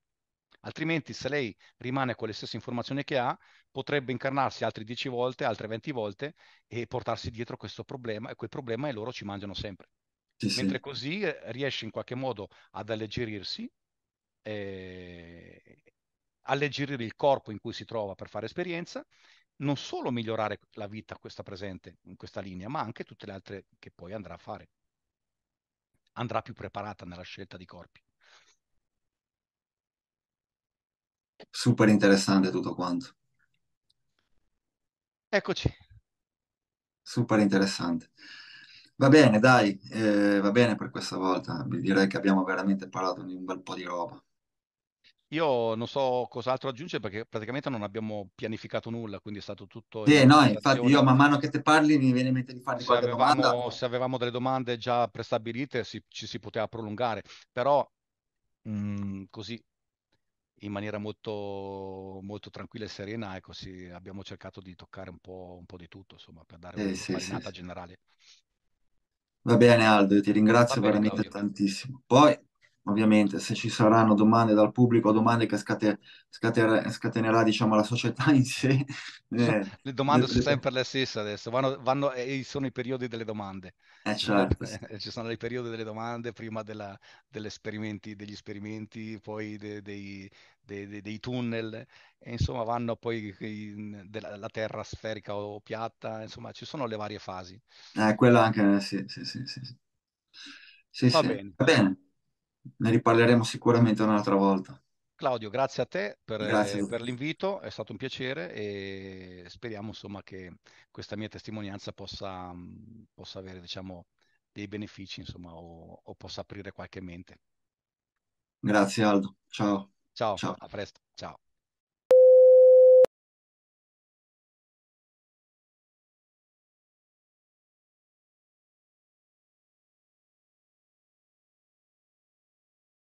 Altrimenti se lei rimane con le stesse informazioni che ha, potrebbe incarnarsi altre 10 volte, altre 20 volte e portarsi dietro questo problema e quel problema e loro ci mangiano sempre. Sì, Mentre sì. così eh, riesce in qualche modo ad alleggerirsi, eh, alleggerire il corpo in cui si trova per fare esperienza non solo migliorare la vita questa presente in questa linea, ma anche tutte le altre che poi andrà a fare. Andrà più preparata nella scelta di corpi. Super interessante tutto quanto. Eccoci. Super interessante. Va bene, dai, eh, va bene per questa volta. direi che abbiamo veramente parlato di un bel po' di roba. Io non so cos'altro aggiungere perché praticamente non abbiamo pianificato nulla, quindi è stato tutto... Sì, no, infatti io man mano che te parli mi viene in mente di farti se qualche avevamo, domanda. Se avevamo delle domande già prestabilite si, ci si poteva prolungare, però mh, mhmm, così in maniera molto, molto, tranquilla e serena, ecco, sì, abbiamo cercato di toccare un po', un po di tutto, insomma, per dare eh, una sì, sì, generale. Va bene Aldo, io ti ringrazio bene, veramente Claudio. tantissimo. Poi ovviamente se ci saranno domande dal pubblico, domande che scater, scater, scatenerà diciamo, la società in sé. Eh, le domande sono sempre le stesse adesso, vanno, vanno, eh, sono i periodi delle domande. Eh, certo. Ci sono i periodi delle domande prima della, degli esperimenti, poi dei, dei, dei, dei tunnel, insomma vanno poi in, della, la terra sferica o piatta, insomma ci sono le varie fasi. Eh, quella anche, sì, sì, sì. sì. sì, sì. bene. Va bene ne riparleremo sicuramente un'altra volta. Claudio, grazie a te per, grazie. Eh, per, l'invito, è stato un piacere e speriamo insomma, che questa mia testimonianza possa, mm, possa avere diciamo, dei benefici insomma, o, o, possa aprire qualche mente. Grazie Aldo, ciao. Ciao, ciao. a presto, ciao.